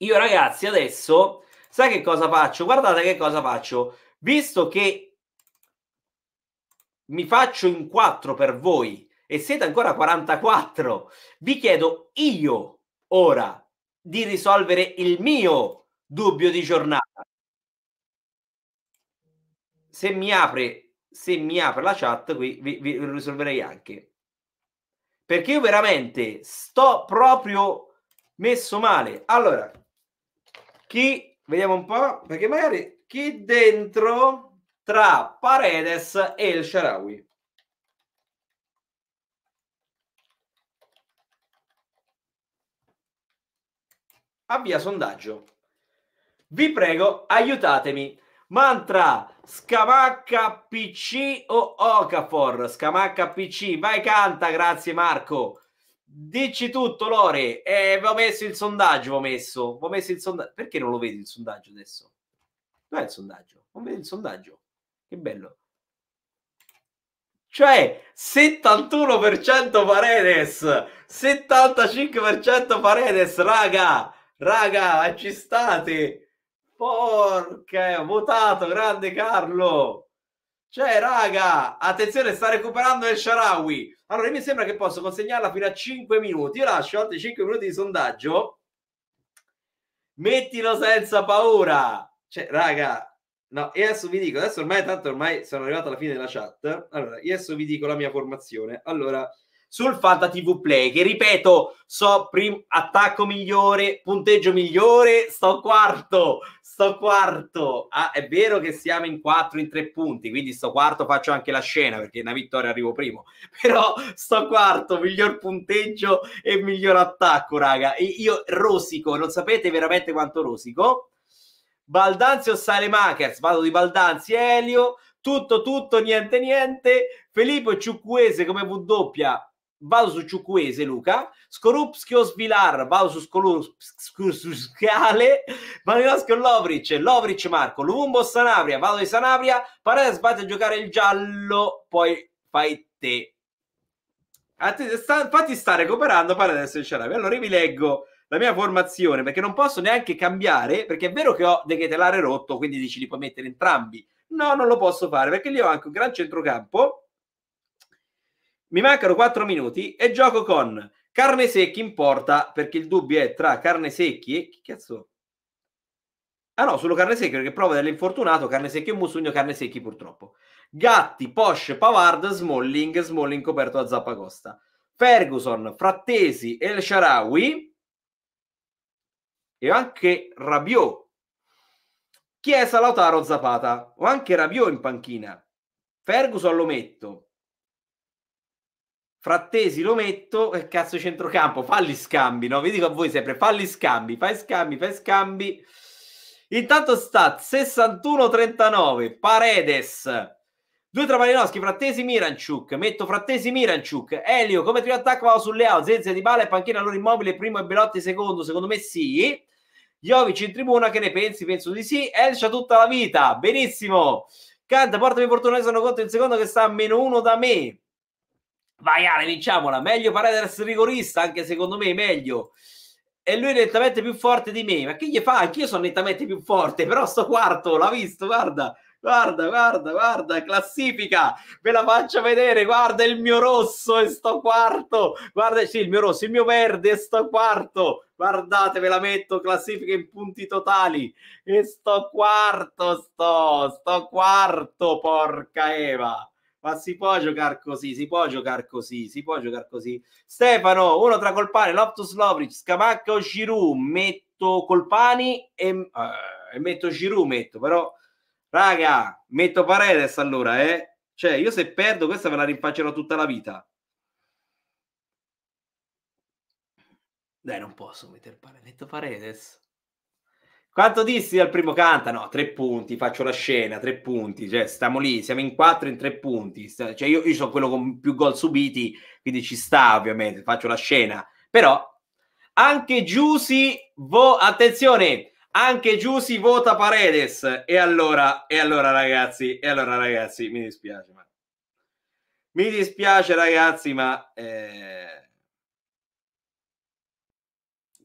io ragazzi adesso, sai che cosa faccio? Guardate che cosa faccio. Visto che mi faccio in quattro per voi e siete ancora 44, vi chiedo io ora di risolvere il mio dubbio di giornata. Se mi apre, se mi apre la chat, qui vi, vi risolverei anche. Perché io veramente sto proprio messo male. Allora, chi, vediamo un po', perché magari chi dentro tra Paredes e il Sharawi. Avvia sondaggio. Vi prego, aiutatemi. Mantra Scamacca PC o Ocafor? Scamacca PC, vai canta, grazie Marco. Dici tutto, Lore. Eh, ho messo il sondaggio, ho messo. Ho messo il sondaggio. Perché non lo vedi il sondaggio adesso? Dov'è il sondaggio? Non vedi il sondaggio? Che bello. Cioè, 71% Paredes, 75% Paredes, raga, raga, ci state. Porca, votato, grande Carlo. Cioè, raga, attenzione, sta recuperando il Sharawi. Allora, mi sembra che posso consegnarla fino a 5 minuti. Io lascio altri 5 minuti di sondaggio. Mettilo senza paura. Cioè, raga, No, e adesso vi dico, adesso ormai tanto ormai sono arrivato alla fine della chat. Allora, io adesso vi dico la mia formazione. Allora, sul Fanta TV Play, che ripeto, so prim- attacco migliore, punteggio migliore, sto quarto, sto quarto. Ah, è vero che siamo in quattro, in tre punti, quindi sto quarto faccio anche la scena, perché una vittoria arrivo primo. Però sto quarto, miglior punteggio e miglior attacco, raga. E io rosico, non sapete veramente quanto rosico Baldanzio Salemakers, vado di Baldanzi, Elio, tutto, tutto, niente, niente. Filippo Ciucquese come W, vado su Ciucquese, Luca. Skorupskio Svilar, vado su Skorupskale. Malinowski Lovric, Lovric Marco. Lumumbo Sanabria, vado di Sanabria. Paredes, vai a giocare il giallo, poi fai te. Te, sta, fatti sta recuperando pare adesso in Sarabia. Allora leggo la mia formazione perché non posso neanche cambiare perché è vero che ho De Ketelare rotto, quindi dici li puoi mettere entrambi. No, non lo posso fare perché lì ho anche un gran centrocampo. Mi mancano 4 minuti e gioco con Carne Secchi in porta perché il dubbio è tra Carne Secchi e chi cazzo? Ah no, solo Carne Secchi perché prova dell'infortunato, Carne Secchi e musugno Carne Secchi purtroppo. Gatti, Posh, Pavard, Smalling, Smalling coperto da Zappacosta. Ferguson, Frattesi e El Sharawi e anche Rabiot. Chiesa, Lautaro, Zapata o anche Rabiot in panchina. Ferguson lo metto. Frattesi lo metto e cazzo centrocampo, falli scambi, no? Vi dico a voi sempre, falli scambi, fai scambi, fai scambi. Intanto sta 61-39, Paredes. Due tra Frattesi, Miranciuk. Metto Frattesi, Miranciuk. Elio, come trio attacco vado su Leao, Zezia, Di Bale, panchina loro immobile, primo e Belotti secondo. Secondo me sì. Jovic in tribuna, che ne pensi? Penso di sì. Elcia tutta la vita, benissimo. Canta, portami fortuna, sono contro il secondo che sta a meno uno da me. Vai Ale, vinciamola. Meglio Paredes rigorista, anche secondo me meglio. E lui è nettamente più forte di me. Ma che gli fa? Anch'io sono nettamente più forte, però sto quarto, l'ha visto, guarda guarda, guarda, guarda, classifica, ve la faccio vedere, guarda il mio rosso e sto quarto, guarda, sì, il mio rosso, il mio verde e sto quarto, guardate, ve la metto, classifica in punti totali, e sto quarto, sto, sto quarto, porca Eva. Ma si può giocare così, si può giocare così, si può giocare così. Stefano, uno tra Colpani, Loftus Lovric, Scamacca o Giroud, metto Colpani e, uh, eh, e metto Giroud, metto, però raga, metto Paredes allora, eh? Cioè, io se perdo questa ve la rinfaccerò tutta la vita. Dai, non posso mettere Paredes. Metto Paredes. Quanto dissi al primo canta? No, tre punti, faccio la scena, tre punti, cioè stiamo lì, siamo in quattro in tre punti, cioè io, io sono quello con più gol subiti, quindi ci sta ovviamente, faccio la scena, però anche Giusy, vo- attenzione, anche Giussi vota Paredes. E allora, e allora ragazzi, e allora ragazzi, mi dispiace, ma... Mi dispiace ragazzi, ma... Eh...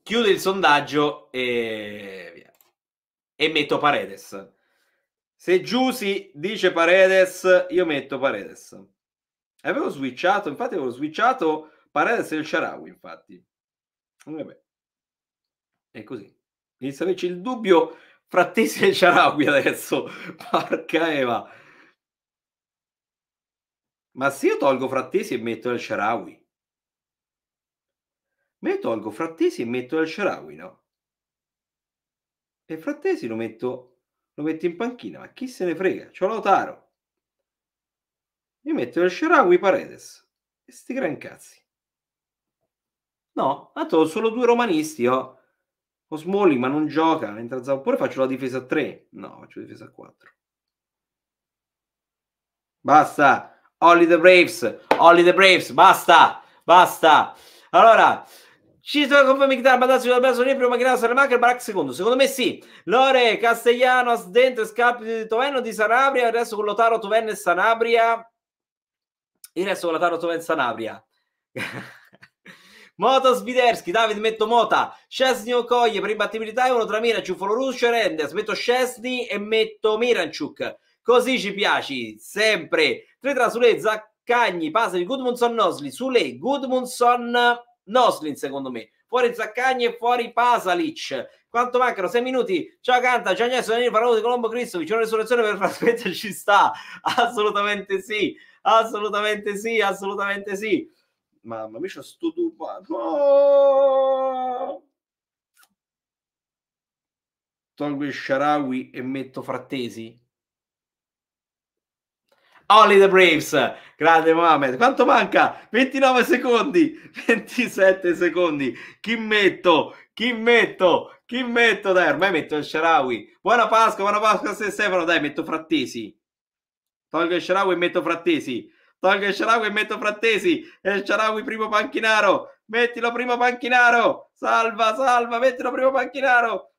Chiudo il sondaggio e via. E metto Paredes. Se Giussi dice Paredes, io metto Paredes. Avevo switchato, infatti avevo switchato Paredes e il Sharawi, infatti. Vabbè. È così. Inizia averci il dubbio fra Tesi e Ciaragui adesso. Porca Eva. Ma se io tolgo Frattesi e metto al Sharawi, me tolgo Frattesi e metto al Sharawi, no? E Frattesi lo metto, lo metto in panchina, ma chi se ne frega? C'ho Lautaro. Mi metto al Sharawi Paredes. E sti gran cazzi. No, tanto ho solo due romanisti, ho. Oh. Ho Smalling, ma non gioca. Entra Zau. Oppure faccio la difesa a 3. No, faccio la difesa a 4. Basta. Holly the Braves. Holly the Braves. Basta. Basta. Allora, ci sono confermi Mkhitar, Bandazzi, Alberto, Neri, prima Macchina, Saramacher, Barak secondo. Secondo me sì. Lore, Castellano, Asdente, Scarpi di Toveno, di Sanabria, il resto con Lotaro, Toven e Sanabria. Il resto con Lotaro, Toven e Sanabria. Moto Sviderski, David metto Mota, Szczesny Okoye per imbattibilità e uno tra Miranciuk, Folorus e Renders, metto Szczesny e metto Miranciuk, così ci piaci, sempre, tre tra Sule, Zaccagni, Pasel, Gudmundsson, Nosli, Sule, Goodmanson, Noslin secondo me, fuori Zaccagni e fuori Pasalic, quanto mancano? Sei minuti. Ciao Canta, ciao Agnes, Danilo Farolo di Colombo Cristofi. C'è una risoluzione per far aspettare, Ci sta. Assolutamente sì. Assolutamente sì. Assolutamente sì. Mamma mia, sto stupefatto. Oh! Tolgo il Sharawi e metto Frattesi. Olly the Braves, grande Mohamed. Quanto manca? 29 secondi, 27 secondi. Chi metto? Chi metto? Chi metto? Dai, ormai metto il Sharawi. Buona Pasqua, buona Pasqua a Stefano. Dai, metto Frattesi. Tolgo il Sharawi e metto Frattesi. Tolgo il Sharawi e metto Frattesi. E il Sharawi primo panchinaro. Mettilo primo panchinaro. Salva, salva, mettilo primo panchinaro.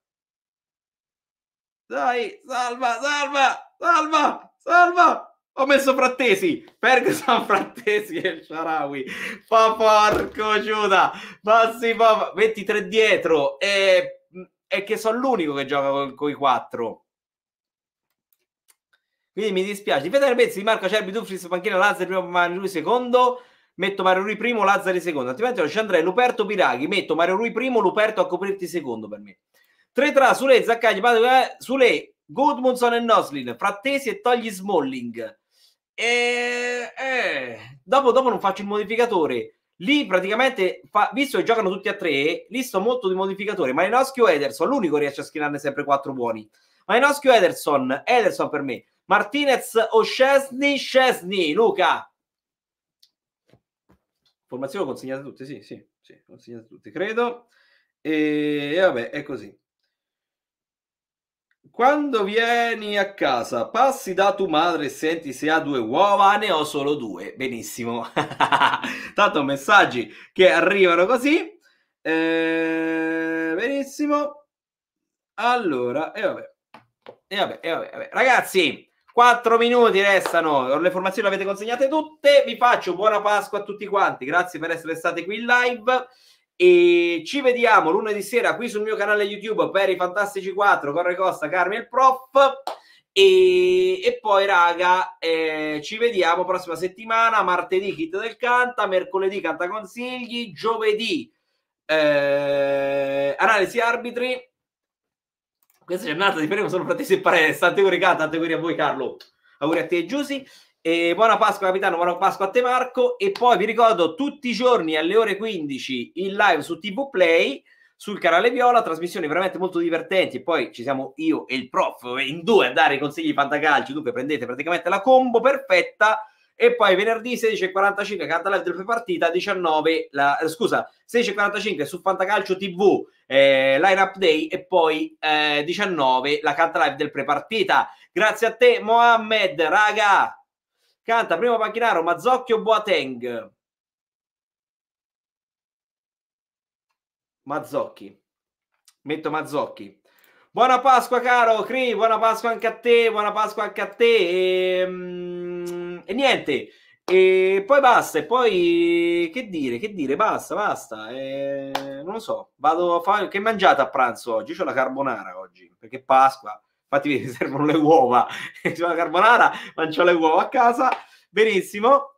Dai, salva, salva, salva, salva. Ho messo Frattesi. Ferguson, Frattesi e il Sharawi. Fa porco Giuda. Ma si fa... 23 dietro. E, e mm, che sono l'unico che gioca con, con i quattro. Quindi mi dispiace. Difendere Bezzi, Di Marco, Cerbi, Dufri, panchina, Lazzari, primo, Mario Rui, secondo. Metto Mario Rui primo, Lazzari secondo. Altrimenti non ci andrei. Luperto, Piraghi. Metto Mario Rui primo, Luperto a coprirti secondo per me. Tre tra Sule, Zaccagni, Padre, eh, Sule, Goodmanson e Noslin. Frattesi e togli Smalling. E... Eh. Dopo, dopo non faccio il modificatore. Lì praticamente, fa... visto che giocano tutti a tre, lì sto molto di modificatore. Malinowski o Ederson, l'unico riesce a schierarne sempre quattro buoni. Malinowski o Ederson, Ederson per me. Martinez o Scesni? Scesni, Luca. Formazione a tutti, sì, sì, sì, a tutti, credo. E, e vabbè, è così. Quando vieni a casa, passi da tua madre e senti se ha due uova, ne ho solo due. Benissimo. Tanto messaggi che arrivano così. Eh, benissimo. Allora, e vabbè. E vabbè, e vabbè, vabbè. Ragazzi, 4 minuti restano, le formazioni le avete consegnate tutte, vi faccio buona Pasqua a tutti quanti, grazie per essere stati qui in live e ci vediamo lunedì sera qui sul mio canale YouTube per i Fantastici 4, Corre Costa, Carmi e il Prof e, e poi raga eh, ci vediamo prossima settimana, martedì Kit del Canta, mercoledì Canta Consigli, giovedì eh, Analisi Arbitri questa giornata ti prego sono fratelli separati. Tante auguri, Kat, tante auguri a voi, Carlo. Auguri a te e E buona Pasqua capitano, buona Pasqua a te Marco e poi vi ricordo tutti i giorni alle ore 15 in live su TV Play sul canale Viola, trasmissioni veramente molto divertenti e poi ci siamo io e il prof in due a dare i consigli fantacalci dunque prendete praticamente la combo perfetta e poi venerdì 16.45 canta live del prepartita 19 la, eh, scusa 16.45 su Fantacalcio TV eh, line up day e poi eh, 19 la canta live del prepartita grazie a te Mohamed raga canta primo panchinaro Mazzocchio Boateng Mazzocchi metto Mazzocchi buona Pasqua caro Cri buona Pasqua anche a te buona Pasqua anche a te e, mm, e, niente, e poi basta, e poi che dire, che dire, basta, basta. Eh, non lo so, vado a fare... Che mangiate a pranzo oggi? C'ho la carbonara oggi, perché Pasqua. Infatti mi servono le uova. C'ho la carbonara, mangio le uova a casa. Benissimo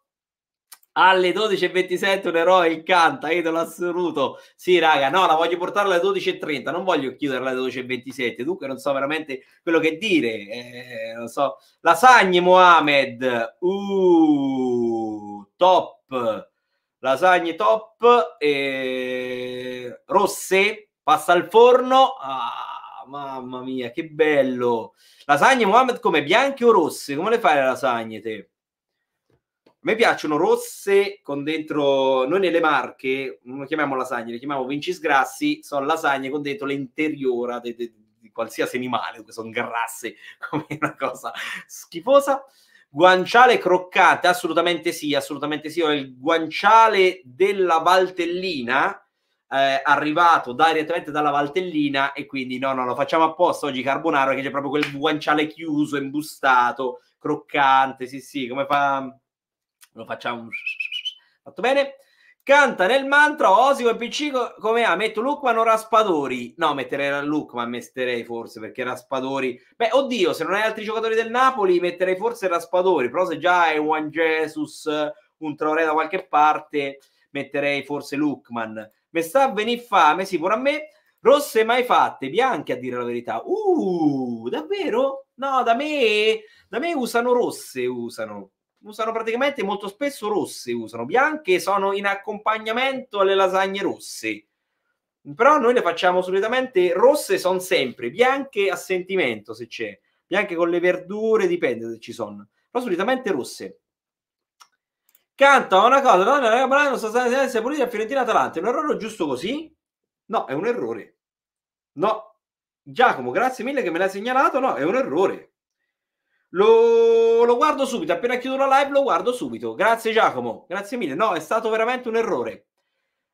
alle 12.27 un eroe incanta, canta, idolo assoluto. Sì, raga, no, la voglio portare alle 12.30, non voglio chiuderla alle 12.27, dunque non so veramente quello che dire. Eh, non so. Lasagne Mohamed, uh, top. Lasagne top, eh, rosse, passa al forno. Ah, mamma mia, che bello. Lasagne Mohamed come bianche o rosse? Come le fai le lasagne te? me piacciono rosse con dentro, noi nelle marche non le chiamiamo lasagne, le chiamiamo vincis grassi, sono lasagne con dentro l'interiora di, di, di qualsiasi animale, sono grasse come una cosa schifosa. Guanciale croccante, assolutamente sì, assolutamente sì. Ho il guanciale della Valtellina, eh, arrivato direttamente dalla Valtellina e quindi no, no, lo facciamo apposta oggi carbonaro che c'è proprio quel guanciale chiuso, imbustato, croccante, sì, sì, come fa lo facciamo fatto bene canta nel mantra Osico e PC come ha metto Lucman o Raspadori no metterei Lucman metterei forse perché Raspadori beh oddio se non hai altri giocatori del Napoli metterei forse Raspadori però se già è Juan Jesus un Traoré da qualche parte metterei forse Lucman mi sta a venire fame sì pure a me rosse mai fatte, bianche a dire la verità. Uh, davvero? No, da me, da me usano rosse, usano usano praticamente molto spesso rosse, usano bianche, sono in accompagnamento alle lasagne rosse. Però noi le facciamo solitamente rosse, sono sempre bianche a sentimento se c'è, bianche con le verdure, dipende se ci sono, però solitamente rosse. Canta una cosa, la Raga Balano sta stando in politica a Fiorentina Atalanta. un errore giusto così? No, è un errore. No. Giacomo, grazie mille che me l'hai segnalato. No, è un errore. Lo, lo, guardo subito, appena chiudo la live lo guardo subito. Grazie Giacomo, grazie mille. No, è stato veramente un errore,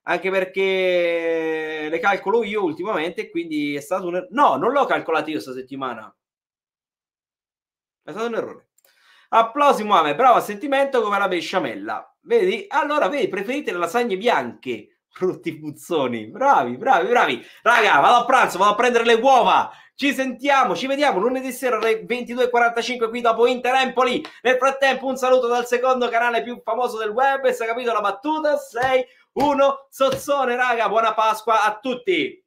anche perché le calcolo io ultimamente, quindi è stato un errore. No, non l'ho calcolato io questa settimana. È stato un errore. Applausi Muame, bravo a sentimento come la besciamella. Vedi? Allora, vedi, preferite le lasagne bianche, frutti puzzoni. Bravi, bravi, bravi. Raga, vado a pranzo, vado a prendere le uova ci sentiamo, ci vediamo lunedì sera alle 22.45 qui dopo Inter Empoli. Nel frattempo un saluto dal secondo canale più famoso del web. Se capito la battuta, 6-1 Sozzone, raga. Buona Pasqua a tutti.